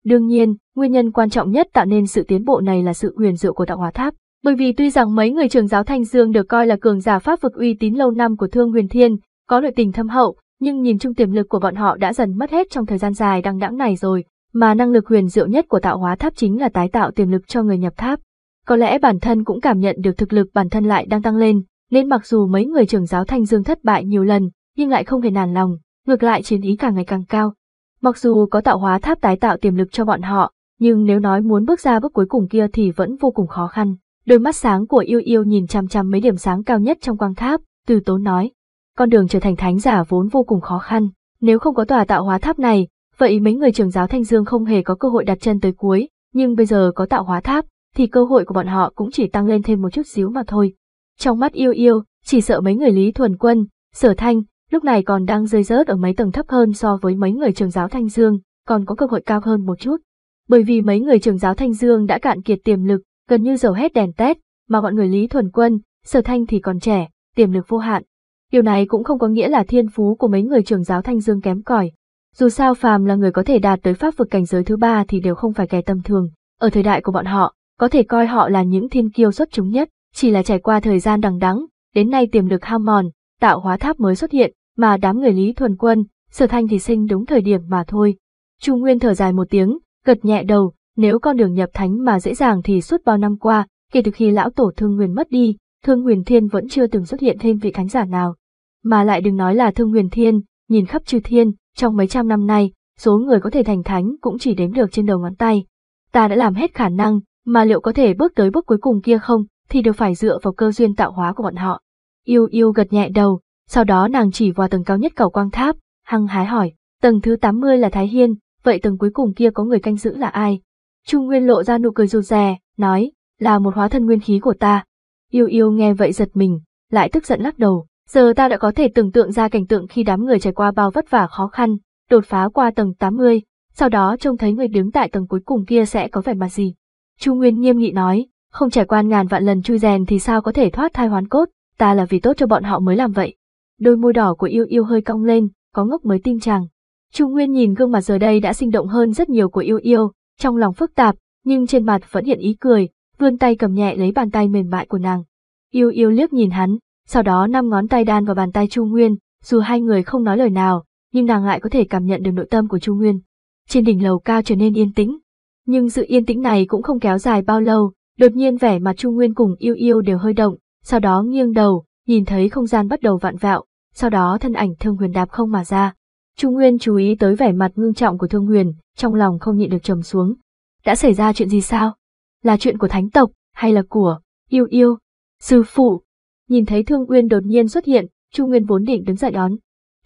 Đương nhiên, nguyên nhân quan trọng nhất tạo nên sự tiến bộ này là sự huyền diệu của tạo hóa tháp. Bởi vì tuy rằng mấy người trường giáo Thanh Dương được coi là cường giả pháp vực uy tín lâu năm của Thương Huyền Thiên, có nội tình thâm hậu, nhưng nhìn chung tiềm lực của bọn họ đã dần mất hết trong thời gian dài đằng đẵng này rồi, mà năng lực huyền diệu nhất của tạo hóa tháp chính là tái tạo tiềm lực cho người nhập tháp. Có lẽ bản thân cũng cảm nhận được thực lực bản thân lại đang tăng lên, nên mặc dù mấy người trưởng giáo Thanh Dương thất bại nhiều lần, nhưng lại không hề nản lòng, ngược lại chiến ý càng ngày càng cao. Mặc dù có tạo hóa tháp tái tạo tiềm lực cho bọn họ, nhưng nếu nói muốn bước ra bước cuối cùng kia thì vẫn vô cùng khó khăn. Đôi mắt sáng của yêu yêu nhìn chăm chăm mấy điểm sáng cao nhất trong quang tháp, từ tốn nói. Con đường trở thành thánh giả vốn vô cùng khó khăn, nếu không có tòa tạo hóa tháp này, vậy mấy người trưởng giáo Thanh Dương không hề có cơ hội đặt chân tới cuối, nhưng bây giờ có tạo hóa tháp, thì cơ hội của bọn họ cũng chỉ tăng lên thêm một chút xíu mà thôi. Trong mắt yêu yêu, chỉ sợ mấy người Lý Thuần Quân, Sở Thanh, lúc này còn đang rơi rớt ở mấy tầng thấp hơn so với mấy người trường giáo Thanh Dương, còn có cơ hội cao hơn một chút. Bởi vì mấy người trường giáo Thanh Dương đã cạn kiệt tiềm lực, gần như dầu hết đèn tét, mà bọn người Lý Thuần Quân, Sở Thanh thì còn trẻ, tiềm lực vô hạn. Điều này cũng không có nghĩa là thiên phú của mấy người trường giáo Thanh Dương kém cỏi. Dù sao phàm là người có thể đạt tới pháp vực cảnh giới thứ ba thì đều không phải kẻ tầm thường. Ở thời đại của bọn họ, có thể coi họ là những thiên kiêu xuất chúng nhất. Chỉ là trải qua thời gian đằng đắng, đến nay tiềm lực hao mòn, tạo hóa tháp mới xuất hiện, mà đám người Lý Thuần Quân, Sở Thanh thì sinh đúng thời điểm mà thôi. trung Nguyên thở dài một tiếng, gật nhẹ đầu, nếu con đường nhập thánh mà dễ dàng thì suốt bao năm qua, kể từ khi lão tổ Thương Nguyên mất đi, Thương Huyền Thiên vẫn chưa từng xuất hiện thêm vị thánh giả nào. Mà lại đừng nói là Thương Huyền Thiên, nhìn khắp chư thiên, trong mấy trăm năm nay, số người có thể thành thánh cũng chỉ đếm được trên đầu ngón tay. Ta đã làm hết khả năng, mà liệu có thể bước tới bước cuối cùng kia không, thì đều phải dựa vào cơ duyên tạo hóa của bọn họ. Yêu yêu gật nhẹ đầu, sau đó nàng chỉ vào tầng cao nhất cầu quang tháp, hăng hái hỏi, tầng thứ 80 là Thái Hiên, vậy tầng cuối cùng kia có người canh giữ là ai? Trung Nguyên lộ ra nụ cười rụt rè, nói, là một hóa thân nguyên khí của ta. Yêu yêu nghe vậy giật mình, lại tức giận lắc đầu, giờ ta đã có thể tưởng tượng ra cảnh tượng khi đám người trải qua bao vất vả khó khăn, đột phá qua tầng 80, sau đó trông thấy người đứng tại tầng cuối cùng kia sẽ có vẻ mặt gì. Chu Nguyên nghiêm nghị nói, không trải qua ngàn vạn lần chui rèn thì sao có thể thoát thai hoán cốt, ta là vì tốt cho bọn họ mới làm vậy. Đôi môi đỏ của yêu yêu hơi cong lên, có ngốc mới tin chàng. Trung Nguyên nhìn gương mặt giờ đây đã sinh động hơn rất nhiều của yêu yêu, trong lòng phức tạp, nhưng trên mặt vẫn hiện ý cười, vươn tay cầm nhẹ lấy bàn tay mềm mại của nàng. Yêu yêu liếc nhìn hắn, sau đó năm ngón tay đan vào bàn tay Trung Nguyên, dù hai người không nói lời nào, nhưng nàng lại có thể cảm nhận được nội tâm của Trung Nguyên. Trên đỉnh lầu cao trở nên yên tĩnh, nhưng sự yên tĩnh này cũng không kéo dài bao lâu, Đột nhiên vẻ mặt Chu Nguyên cùng yêu yêu đều hơi động, sau đó nghiêng đầu, nhìn thấy không gian bắt đầu vạn vẹo, sau đó thân ảnh Thương Huyền đạp không mà ra. Chu Nguyên chú ý tới vẻ mặt ngưng trọng của Thương Huyền, trong lòng không nhịn được trầm xuống. Đã xảy ra chuyện gì sao? Là chuyện của thánh tộc, hay là của, yêu yêu, sư phụ? Nhìn thấy Thương nguyên đột nhiên xuất hiện, Chu Nguyên vốn định đứng dậy đón.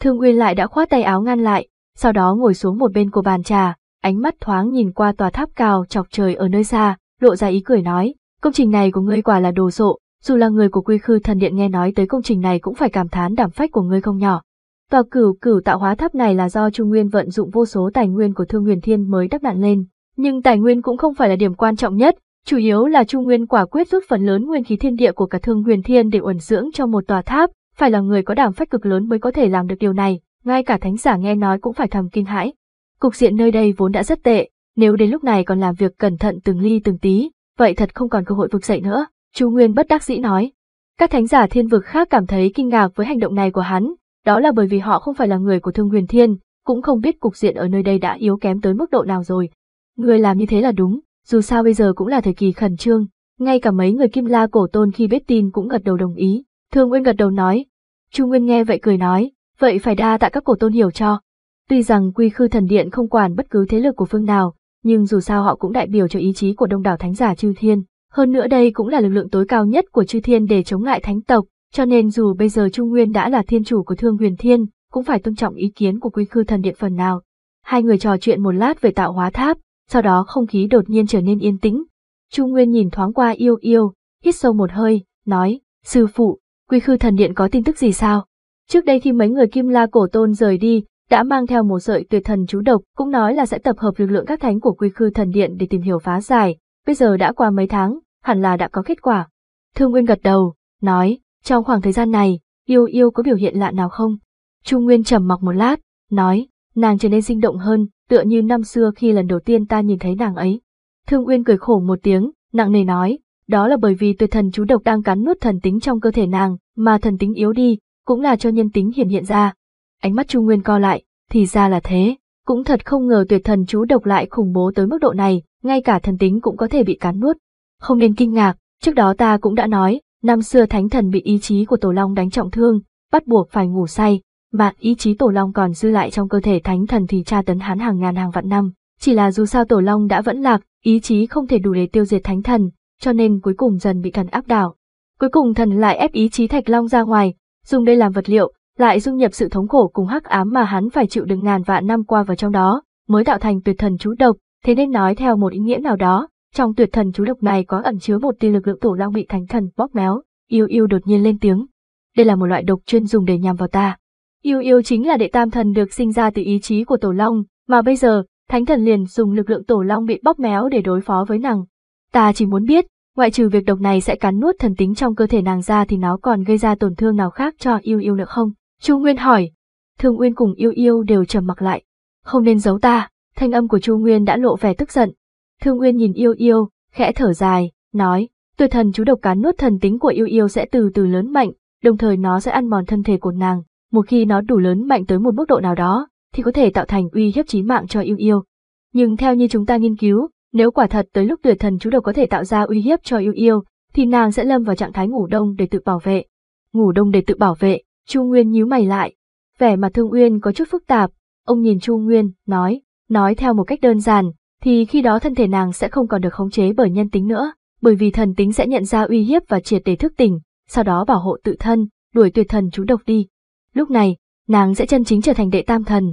Thương nguyên lại đã khoát tay áo ngăn lại, sau đó ngồi xuống một bên của bàn trà, ánh mắt thoáng nhìn qua tòa tháp cao chọc trời ở nơi xa, lộ ra ý cười nói, công trình này của ngươi quả là đồ sộ, dù là người của quy khư thần điện nghe nói tới công trình này cũng phải cảm thán đảm phách của ngươi không nhỏ. Tòa cửu cửu tạo hóa tháp này là do Trung Nguyên vận dụng vô số tài nguyên của Thương Huyền Thiên mới đắp đạn lên, nhưng tài nguyên cũng không phải là điểm quan trọng nhất, chủ yếu là Trung Nguyên quả quyết rút phần lớn nguyên khí thiên địa của cả Thương Huyền Thiên để uẩn dưỡng cho một tòa tháp, phải là người có đảm phách cực lớn mới có thể làm được điều này, ngay cả thánh giả nghe nói cũng phải thầm kinh hãi. Cục diện nơi đây vốn đã rất tệ, nếu đến lúc này còn làm việc cẩn thận từng ly từng tí, vậy thật không còn cơ hội vực dậy nữa, Chu Nguyên bất đắc dĩ nói. Các thánh giả thiên vực khác cảm thấy kinh ngạc với hành động này của hắn, đó là bởi vì họ không phải là người của Thương Huyền Thiên, cũng không biết cục diện ở nơi đây đã yếu kém tới mức độ nào rồi. Người làm như thế là đúng, dù sao bây giờ cũng là thời kỳ khẩn trương, ngay cả mấy người Kim La cổ tôn khi biết tin cũng gật đầu đồng ý. Thương Nguyên gật đầu nói. Chu Nguyên nghe vậy cười nói, vậy phải đa tạ các cổ tôn hiểu cho. Tuy rằng quy khư thần điện không quản bất cứ thế lực của phương nào, nhưng dù sao họ cũng đại biểu cho ý chí của đông đảo thánh giả chư thiên. Hơn nữa đây cũng là lực lượng tối cao nhất của chư thiên để chống lại thánh tộc, cho nên dù bây giờ Trung Nguyên đã là thiên chủ của Thương Huyền Thiên, cũng phải tôn trọng ý kiến của quy khư thần điện phần nào. Hai người trò chuyện một lát về tạo hóa tháp, sau đó không khí đột nhiên trở nên yên tĩnh. Trung Nguyên nhìn thoáng qua yêu yêu, hít sâu một hơi, nói, sư phụ, quy khư thần điện có tin tức gì sao? Trước đây khi mấy người kim la cổ tôn rời đi, đã mang theo một sợi tuyệt thần chú độc, cũng nói là sẽ tập hợp lực lượng các thánh của quy khư thần điện để tìm hiểu phá giải, bây giờ đã qua mấy tháng, hẳn là đã có kết quả. Thương Nguyên gật đầu, nói, trong khoảng thời gian này, yêu yêu có biểu hiện lạ nào không? Trung Nguyên trầm mặc một lát, nói, nàng trở nên sinh động hơn, tựa như năm xưa khi lần đầu tiên ta nhìn thấy nàng ấy. Thương Nguyên cười khổ một tiếng, nặng nề nói, đó là bởi vì tuyệt thần chú độc đang cắn nuốt thần tính trong cơ thể nàng, mà thần tính yếu đi, cũng là cho nhân tính hiện hiện ra, ánh mắt Chu Nguyên co lại, thì ra là thế, cũng thật không ngờ tuyệt thần chú độc lại khủng bố tới mức độ này, ngay cả thần tính cũng có thể bị cán nuốt. Không nên kinh ngạc, trước đó ta cũng đã nói, năm xưa thánh thần bị ý chí của Tổ Long đánh trọng thương, bắt buộc phải ngủ say, mà ý chí Tổ Long còn dư lại trong cơ thể thánh thần thì tra tấn hắn hàng ngàn hàng vạn năm. Chỉ là dù sao Tổ Long đã vẫn lạc, ý chí không thể đủ để tiêu diệt thánh thần, cho nên cuối cùng dần bị thần áp đảo. Cuối cùng thần lại ép ý chí Thạch Long ra ngoài, dùng đây làm vật liệu, lại dung nhập sự thống khổ cùng hắc ám mà hắn phải chịu đựng ngàn vạn năm qua vào trong đó, mới tạo thành tuyệt thần chú độc, thế nên nói theo một ý nghĩa nào đó, trong tuyệt thần chú độc này có ẩn chứa một tia lực lượng tổ long bị thánh thần bóp méo, yêu yêu đột nhiên lên tiếng. Đây là một loại độc chuyên dùng để nhằm vào ta. Yêu yêu chính là đệ tam thần được sinh ra từ ý chí của tổ long, mà bây giờ, thánh thần liền dùng lực lượng tổ long bị bóp méo để đối phó với nàng. Ta chỉ muốn biết, ngoại trừ việc độc này sẽ cắn nuốt thần tính trong cơ thể nàng ra thì nó còn gây ra tổn thương nào khác cho yêu yêu nữa không? Chu Nguyên hỏi. Thương Uyên cùng Yêu Yêu đều trầm mặc lại. Không nên giấu ta, thanh âm của Chu Nguyên đã lộ vẻ tức giận. Thương Uyên nhìn Yêu Yêu, khẽ thở dài, nói, tuyệt thần chú độc cán nuốt thần tính của Yêu Yêu sẽ từ từ lớn mạnh, đồng thời nó sẽ ăn mòn thân thể của nàng. Một khi nó đủ lớn mạnh tới một mức độ nào đó, thì có thể tạo thành uy hiếp chí mạng cho Yêu Yêu. Nhưng theo như chúng ta nghiên cứu, nếu quả thật tới lúc tuyệt thần chú độc có thể tạo ra uy hiếp cho Yêu Yêu, thì nàng sẽ lâm vào trạng thái ngủ đông để tự bảo vệ. Ngủ đông để tự bảo vệ, Chu Nguyên nhíu mày lại, vẻ mặt Thương Uyên có chút phức tạp, ông nhìn Chu Nguyên, nói, nói theo một cách đơn giản, thì khi đó thân thể nàng sẽ không còn được khống chế bởi nhân tính nữa, bởi vì thần tính sẽ nhận ra uy hiếp và triệt để thức tỉnh, sau đó bảo hộ tự thân, đuổi tuyệt thần chú độc đi. Lúc này, nàng sẽ chân chính trở thành đệ tam thần.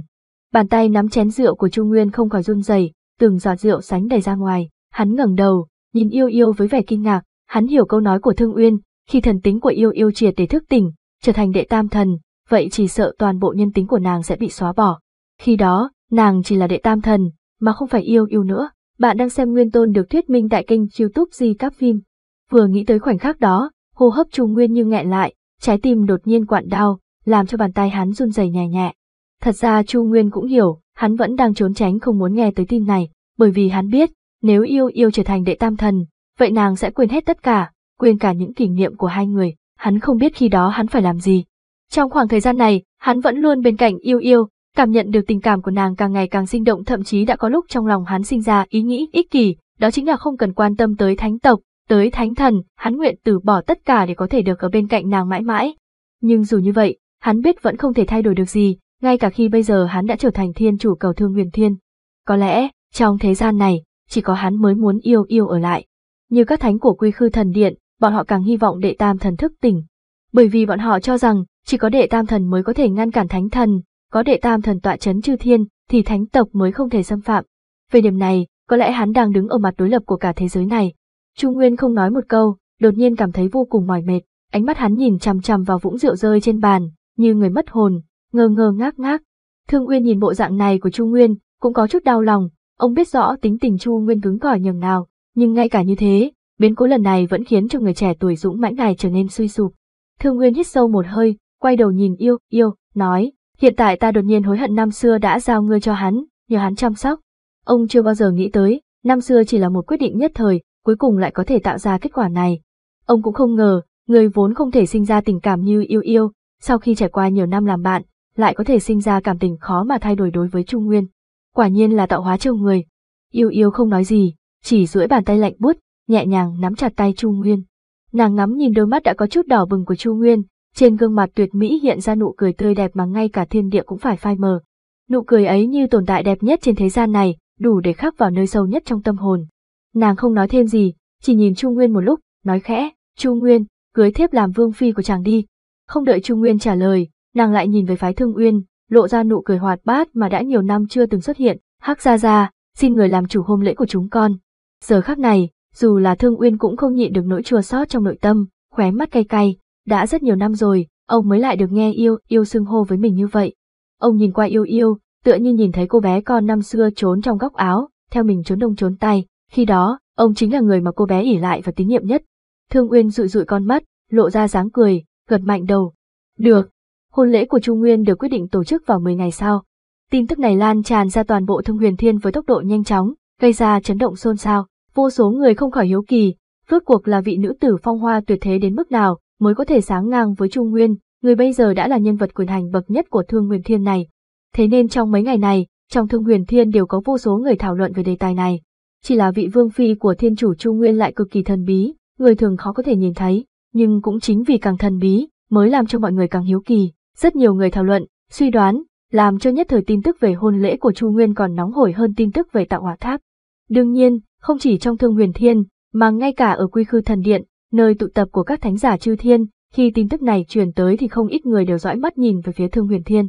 Bàn tay nắm chén rượu của Chu Nguyên không khỏi run rẩy, từng giọt rượu sánh đầy ra ngoài, hắn ngẩng đầu, nhìn Yêu Yêu với vẻ kinh ngạc, hắn hiểu câu nói của Thương Uyên, khi thần tính của Yêu Yêu triệt để thức tỉnh, trở thành đệ tam thần, vậy chỉ sợ toàn bộ nhân tính của nàng sẽ bị xóa bỏ. Khi đó, nàng chỉ là đệ tam thần, mà không phải yêu yêu nữa. Bạn đang xem Nguyên Tôn được thuyết minh tại kênh youtube Di Cáp Phim. Vừa nghĩ tới khoảnh khắc đó, hô hấp Trung Nguyên như nghẹn lại, trái tim đột nhiên quặn đau, làm cho bàn tay hắn run rẩy nhẹ nhẹ. Thật ra Chu Nguyên cũng hiểu, hắn vẫn đang trốn tránh không muốn nghe tới tin này, bởi vì hắn biết, nếu yêu yêu trở thành đệ tam thần, vậy nàng sẽ quên hết tất cả, quên cả những kỷ niệm của hai người hắn không biết khi đó hắn phải làm gì. Trong khoảng thời gian này, hắn vẫn luôn bên cạnh yêu yêu, cảm nhận được tình cảm của nàng càng ngày càng sinh động thậm chí đã có lúc trong lòng hắn sinh ra ý nghĩ ích kỷ, đó chính là không cần quan tâm tới thánh tộc, tới thánh thần, hắn nguyện từ bỏ tất cả để có thể được ở bên cạnh nàng mãi mãi. Nhưng dù như vậy, hắn biết vẫn không thể thay đổi được gì, ngay cả khi bây giờ hắn đã trở thành thiên chủ cầu thương huyền thiên. Có lẽ, trong thế gian này, chỉ có hắn mới muốn yêu yêu ở lại. Như các thánh của quy khư thần điện, bọn họ càng hy vọng đệ tam thần thức tỉnh. Bởi vì bọn họ cho rằng, chỉ có đệ tam thần mới có thể ngăn cản thánh thần, có đệ tam thần tọa chấn chư thiên, thì thánh tộc mới không thể xâm phạm. Về điểm này, có lẽ hắn đang đứng ở mặt đối lập của cả thế giới này. Trung Nguyên không nói một câu, đột nhiên cảm thấy vô cùng mỏi mệt, ánh mắt hắn nhìn chằm chằm vào vũng rượu rơi trên bàn, như người mất hồn, ngơ ngơ ngác ngác. Thương Uyên nhìn bộ dạng này của Trung Nguyên, cũng có chút đau lòng, ông biết rõ tính tình Chu Nguyên cứng cỏi nhường nào, nhưng ngay cả như thế, Biến cố lần này vẫn khiến cho người trẻ tuổi dũng mãnh này trở nên suy sụp. Thương Nguyên hít sâu một hơi, quay đầu nhìn yêu, yêu, nói, hiện tại ta đột nhiên hối hận năm xưa đã giao ngươi cho hắn, nhờ hắn chăm sóc. Ông chưa bao giờ nghĩ tới, năm xưa chỉ là một quyết định nhất thời, cuối cùng lại có thể tạo ra kết quả này. Ông cũng không ngờ, người vốn không thể sinh ra tình cảm như yêu yêu, sau khi trải qua nhiều năm làm bạn, lại có thể sinh ra cảm tình khó mà thay đổi đối với Trung Nguyên. Quả nhiên là tạo hóa trêu người. Yêu yêu không nói gì, chỉ duỗi bàn tay lạnh buốt, nhẹ nhàng nắm chặt tay Chu Nguyên. Nàng ngắm nhìn đôi mắt đã có chút đỏ bừng của Chu Nguyên, trên gương mặt tuyệt mỹ hiện ra nụ cười tươi đẹp mà ngay cả thiên địa cũng phải phai mờ. Nụ cười ấy như tồn tại đẹp nhất trên thế gian này, đủ để khắc vào nơi sâu nhất trong tâm hồn. Nàng không nói thêm gì, chỉ nhìn Chu Nguyên một lúc, nói khẽ, Chu Nguyên, cưới thiếp làm vương phi của chàng đi. Không đợi Chu Nguyên trả lời, nàng lại nhìn về phái thương uyên, lộ ra nụ cười hoạt bát mà đã nhiều năm chưa từng xuất hiện, hắc gia gia, xin người làm chủ hôn lễ của chúng con. Giờ khắc này, dù là Thương Uyên cũng không nhịn được nỗi chua xót trong nội tâm, khóe mắt cay cay, đã rất nhiều năm rồi, ông mới lại được nghe yêu, yêu xưng hô với mình như vậy. Ông nhìn qua yêu yêu, tựa như nhìn thấy cô bé con năm xưa trốn trong góc áo, theo mình trốn đông trốn tay, khi đó, ông chính là người mà cô bé ỉ lại và tín nhiệm nhất. Thương Uyên rụi rụi con mắt, lộ ra dáng cười, gật mạnh đầu. Được, hôn lễ của Trung Nguyên được quyết định tổ chức vào 10 ngày sau. Tin tức này lan tràn ra toàn bộ Thương Huyền Thiên với tốc độ nhanh chóng, gây ra chấn động xôn xao. Vô số người không khỏi hiếu kỳ, rốt cuộc là vị nữ tử phong hoa tuyệt thế đến mức nào mới có thể sáng ngang với Chu Nguyên, người bây giờ đã là nhân vật quyền hành bậc nhất của Thương Nguyên Thiên này. Thế nên trong mấy ngày này, trong Thương Huyền Thiên đều có vô số người thảo luận về đề tài này. Chỉ là vị vương phi của thiên chủ Chu Nguyên lại cực kỳ thần bí, người thường khó có thể nhìn thấy, nhưng cũng chính vì càng thần bí, mới làm cho mọi người càng hiếu kỳ. Rất nhiều người thảo luận, suy đoán, làm cho nhất thời tin tức về hôn lễ của Chu Nguyên còn nóng hổi hơn tin tức về tạo hỏa tháp. Đương nhiên, không chỉ trong thương huyền thiên, mà ngay cả ở quy khư thần điện, nơi tụ tập của các thánh giả chư thiên, khi tin tức này truyền tới thì không ít người đều dõi mắt nhìn về phía thương huyền thiên.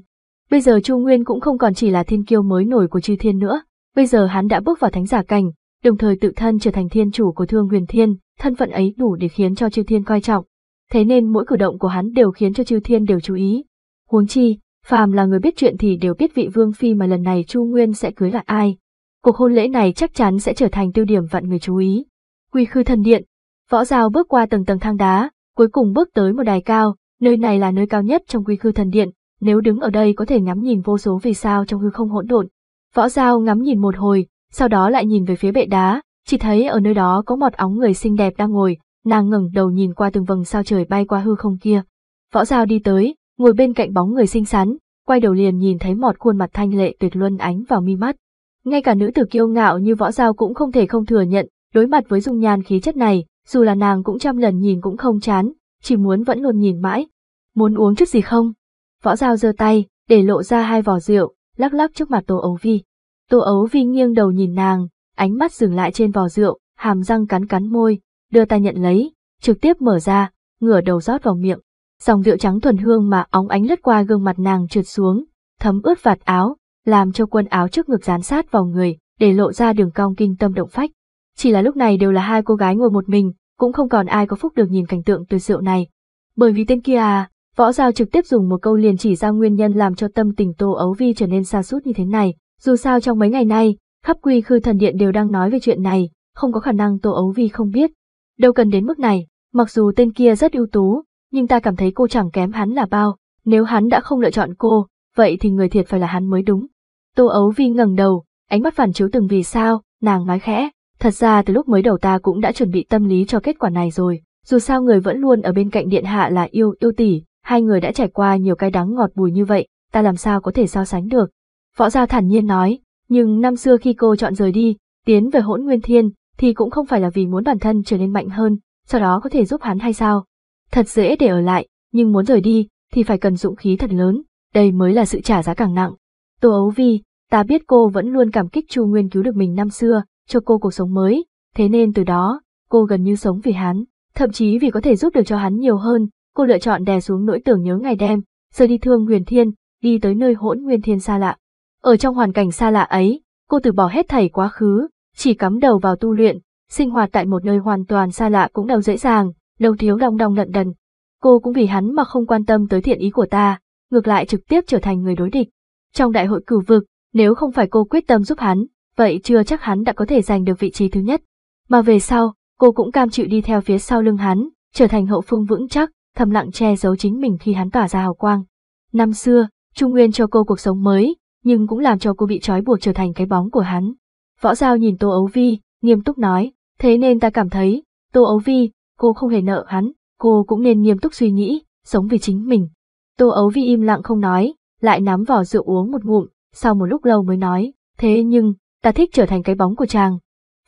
Bây giờ Chu Nguyên cũng không còn chỉ là thiên kiêu mới nổi của chư thiên nữa, bây giờ hắn đã bước vào thánh giả cảnh, đồng thời tự thân trở thành thiên chủ của thương huyền thiên, thân phận ấy đủ để khiến cho chư thiên coi trọng. Thế nên mỗi cử động của hắn đều khiến cho chư thiên đều chú ý. Huống chi, phàm là người biết chuyện thì đều biết vị vương phi mà lần này Chu Nguyên sẽ cưới là ai, cuộc hôn lễ này chắc chắn sẽ trở thành tiêu điểm vạn người chú ý. Quy khư thần điện, võ giao bước qua từng tầng thang đá, cuối cùng bước tới một đài cao, nơi này là nơi cao nhất trong quy khư thần điện, nếu đứng ở đây có thể ngắm nhìn vô số vì sao trong hư không hỗn độn. Võ giao ngắm nhìn một hồi, sau đó lại nhìn về phía bệ đá, chỉ thấy ở nơi đó có một óng người xinh đẹp đang ngồi, nàng ngẩng đầu nhìn qua từng vầng sao trời bay qua hư không kia. Võ giao đi tới, ngồi bên cạnh bóng người xinh xắn, quay đầu liền nhìn thấy một khuôn mặt thanh lệ tuyệt luân ánh vào mi mắt. Ngay cả nữ tử kiêu ngạo như võ giao cũng không thể không thừa nhận, đối mặt với dung nhan khí chất này, dù là nàng cũng trăm lần nhìn cũng không chán, chỉ muốn vẫn luôn nhìn mãi. Muốn uống chút gì không? Võ giao giơ tay, để lộ ra hai vỏ rượu, lắc lắc trước mặt Tô Ấu Vi. Tô Ấu Vi nghiêng đầu nhìn nàng, ánh mắt dừng lại trên vỏ rượu, hàm răng cắn cắn môi, đưa tay nhận lấy, trực tiếp mở ra, ngửa đầu rót vào miệng. Dòng rượu trắng thuần hương mà óng ánh lướt qua gương mặt nàng trượt xuống, thấm ướt vạt áo, làm cho quần áo trước ngực dán sát vào người, để lộ ra đường cong kinh tâm động phách. Chỉ là lúc này đều là hai cô gái ngồi một mình, cũng không còn ai có phúc được nhìn cảnh tượng tuyệt diệu này. Bởi vì tên kia à, võ giao trực tiếp dùng một câu liền chỉ ra nguyên nhân làm cho tâm tình Tô Ấu Vi trở nên xa sút như thế này. Dù sao trong mấy ngày nay, khắp quy khư thần điện đều đang nói về chuyện này, không có khả năng Tô Ấu Vi không biết. Đâu cần đến mức này, mặc dù tên kia rất ưu tú, nhưng ta cảm thấy cô chẳng kém hắn là bao, nếu hắn đã không lựa chọn cô, vậy thì người thiệt phải là hắn mới đúng. Tô Ấu Vi ngẩng đầu, ánh mắt phản chiếu từng vì sao, nàng nói khẽ, thật ra từ lúc mới đầu ta cũng đã chuẩn bị tâm lý cho kết quả này rồi, dù sao người vẫn luôn ở bên cạnh điện hạ là yêu, yêu tỷ, hai người đã trải qua nhiều cái đắng ngọt bùi như vậy, ta làm sao có thể so sánh được. Võ Giao thản nhiên nói, nhưng năm xưa khi cô chọn rời đi, tiến về hỗn nguyên thiên, thì cũng không phải là vì muốn bản thân trở nên mạnh hơn, sau đó có thể giúp hắn hay sao. Thật dễ để ở lại, nhưng muốn rời đi, thì phải cần dũng khí thật lớn, đây mới là sự trả giá càng nặng. Tô Ấu Vi, Ta biết cô vẫn luôn cảm kích Chu Nguyên cứu được mình năm xưa, cho cô cuộc sống mới, thế nên từ đó, cô gần như sống vì hắn, thậm chí vì có thể giúp được cho hắn nhiều hơn, cô lựa chọn đè xuống nỗi tưởng nhớ ngày đêm, rời đi thương huyền thiên, đi tới nơi hỗn nguyên thiên xa lạ. Ở trong hoàn cảnh xa lạ ấy, cô từ bỏ hết thảy quá khứ, chỉ cắm đầu vào tu luyện, sinh hoạt tại một nơi hoàn toàn xa lạ cũng đâu dễ dàng, đâu thiếu đong đong lận đần. Cô cũng vì hắn mà không quan tâm tới thiện ý của ta, ngược lại trực tiếp trở thành người đối địch. Trong đại hội cử vực, nếu không phải cô quyết tâm giúp hắn, vậy chưa chắc hắn đã có thể giành được vị trí thứ nhất. Mà về sau, cô cũng cam chịu đi theo phía sau lưng hắn, trở thành hậu phương vững chắc, thầm lặng che giấu chính mình khi hắn tỏa ra hào quang. Năm xưa, Trung Nguyên cho cô cuộc sống mới, nhưng cũng làm cho cô bị trói buộc trở thành cái bóng của hắn. Võ Giao nhìn Tô Ấu Vi, nghiêm túc nói, thế nên ta cảm thấy, Tô Ấu Vi, cô không hề nợ hắn, cô cũng nên nghiêm túc suy nghĩ, sống vì chính mình. Tô Ấu Vi im lặng không nói, lại nắm vỏ rượu uống một ngụm, sau một lúc lâu mới nói, thế nhưng, ta thích trở thành cái bóng của chàng.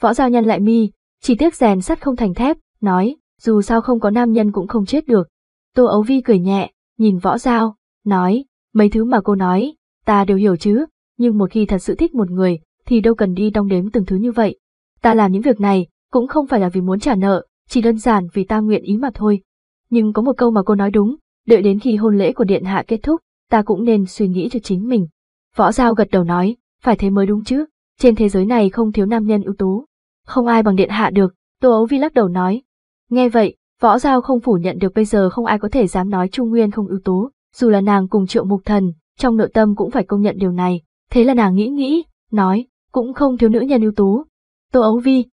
Võ giao nhân lại mi, chỉ tiếc rèn sắt không thành thép, nói, dù sao không có nam nhân cũng không chết được. Tô Ấu Vi cười nhẹ, nhìn võ giao, nói, mấy thứ mà cô nói, ta đều hiểu chứ, nhưng một khi thật sự thích một người, thì đâu cần đi đong đếm từng thứ như vậy. Ta làm những việc này, cũng không phải là vì muốn trả nợ, chỉ đơn giản vì ta nguyện ý mà thôi. Nhưng có một câu mà cô nói đúng, đợi đến khi hôn lễ của điện hạ kết thúc, ta cũng nên suy nghĩ cho chính mình. Võ Giao gật đầu nói, phải thế mới đúng chứ, trên thế giới này không thiếu nam nhân ưu tú. Không ai bằng điện hạ được, Tô Ấu Vi lắc đầu nói. Nghe vậy, Võ Giao không phủ nhận được bây giờ không ai có thể dám nói Trung Nguyên không ưu tú, dù là nàng cùng triệu mục thần, trong nội tâm cũng phải công nhận điều này. Thế là nàng nghĩ nghĩ, nói, cũng không thiếu nữ nhân ưu tú. Tô Ấu Vi.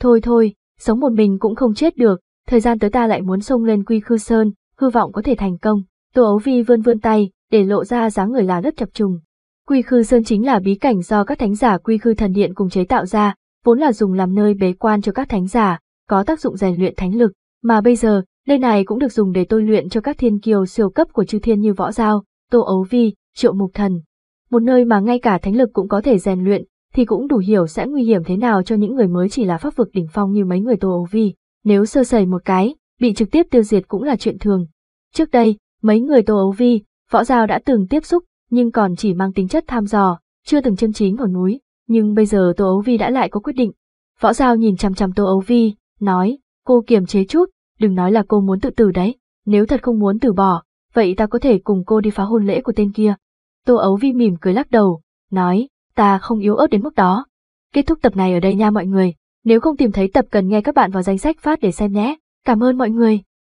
Thôi thôi, sống một mình cũng không chết được, thời gian tới ta lại muốn xông lên quy khư sơn, hư vọng có thể thành công. Tô Ấu Vi vươn vươn tay, để lộ ra dáng người là rất chập trùng. Quy Khư Sơn chính là bí cảnh do các thánh giả Quy Khư Thần Điện cùng chế tạo ra, vốn là dùng làm nơi bế quan cho các thánh giả, có tác dụng rèn luyện thánh lực, mà bây giờ, nơi này cũng được dùng để tôi luyện cho các thiên kiều siêu cấp của chư thiên như Võ Giao, Tô Ấu Vi, Triệu Mục Thần. Một nơi mà ngay cả thánh lực cũng có thể rèn luyện, thì cũng đủ hiểu sẽ nguy hiểm thế nào cho những người mới chỉ là pháp vực đỉnh phong như mấy người Tô Ấu Vi, nếu sơ sẩy một cái, bị trực tiếp tiêu diệt cũng là chuyện thường. Trước đây, mấy người Tô Ấu Vi, Võ Giao đã từng tiếp xúc, nhưng còn chỉ mang tính chất tham dò, chưa từng chân chính ở núi, nhưng bây giờ Tô Ấu Vi đã lại có quyết định. Võ Giao nhìn chằm chằm Tô Ấu Vi, nói, cô kiềm chế chút, đừng nói là cô muốn tự tử đấy, nếu thật không muốn từ bỏ, vậy ta có thể cùng cô đi phá hôn lễ của tên kia. Tô Ấu Vi mỉm cười lắc đầu, nói, ta không yếu ớt đến mức đó. Kết thúc tập này ở đây nha mọi người, nếu không tìm thấy tập cần nghe các bạn vào danh sách phát để xem nhé. Cảm ơn mọi người.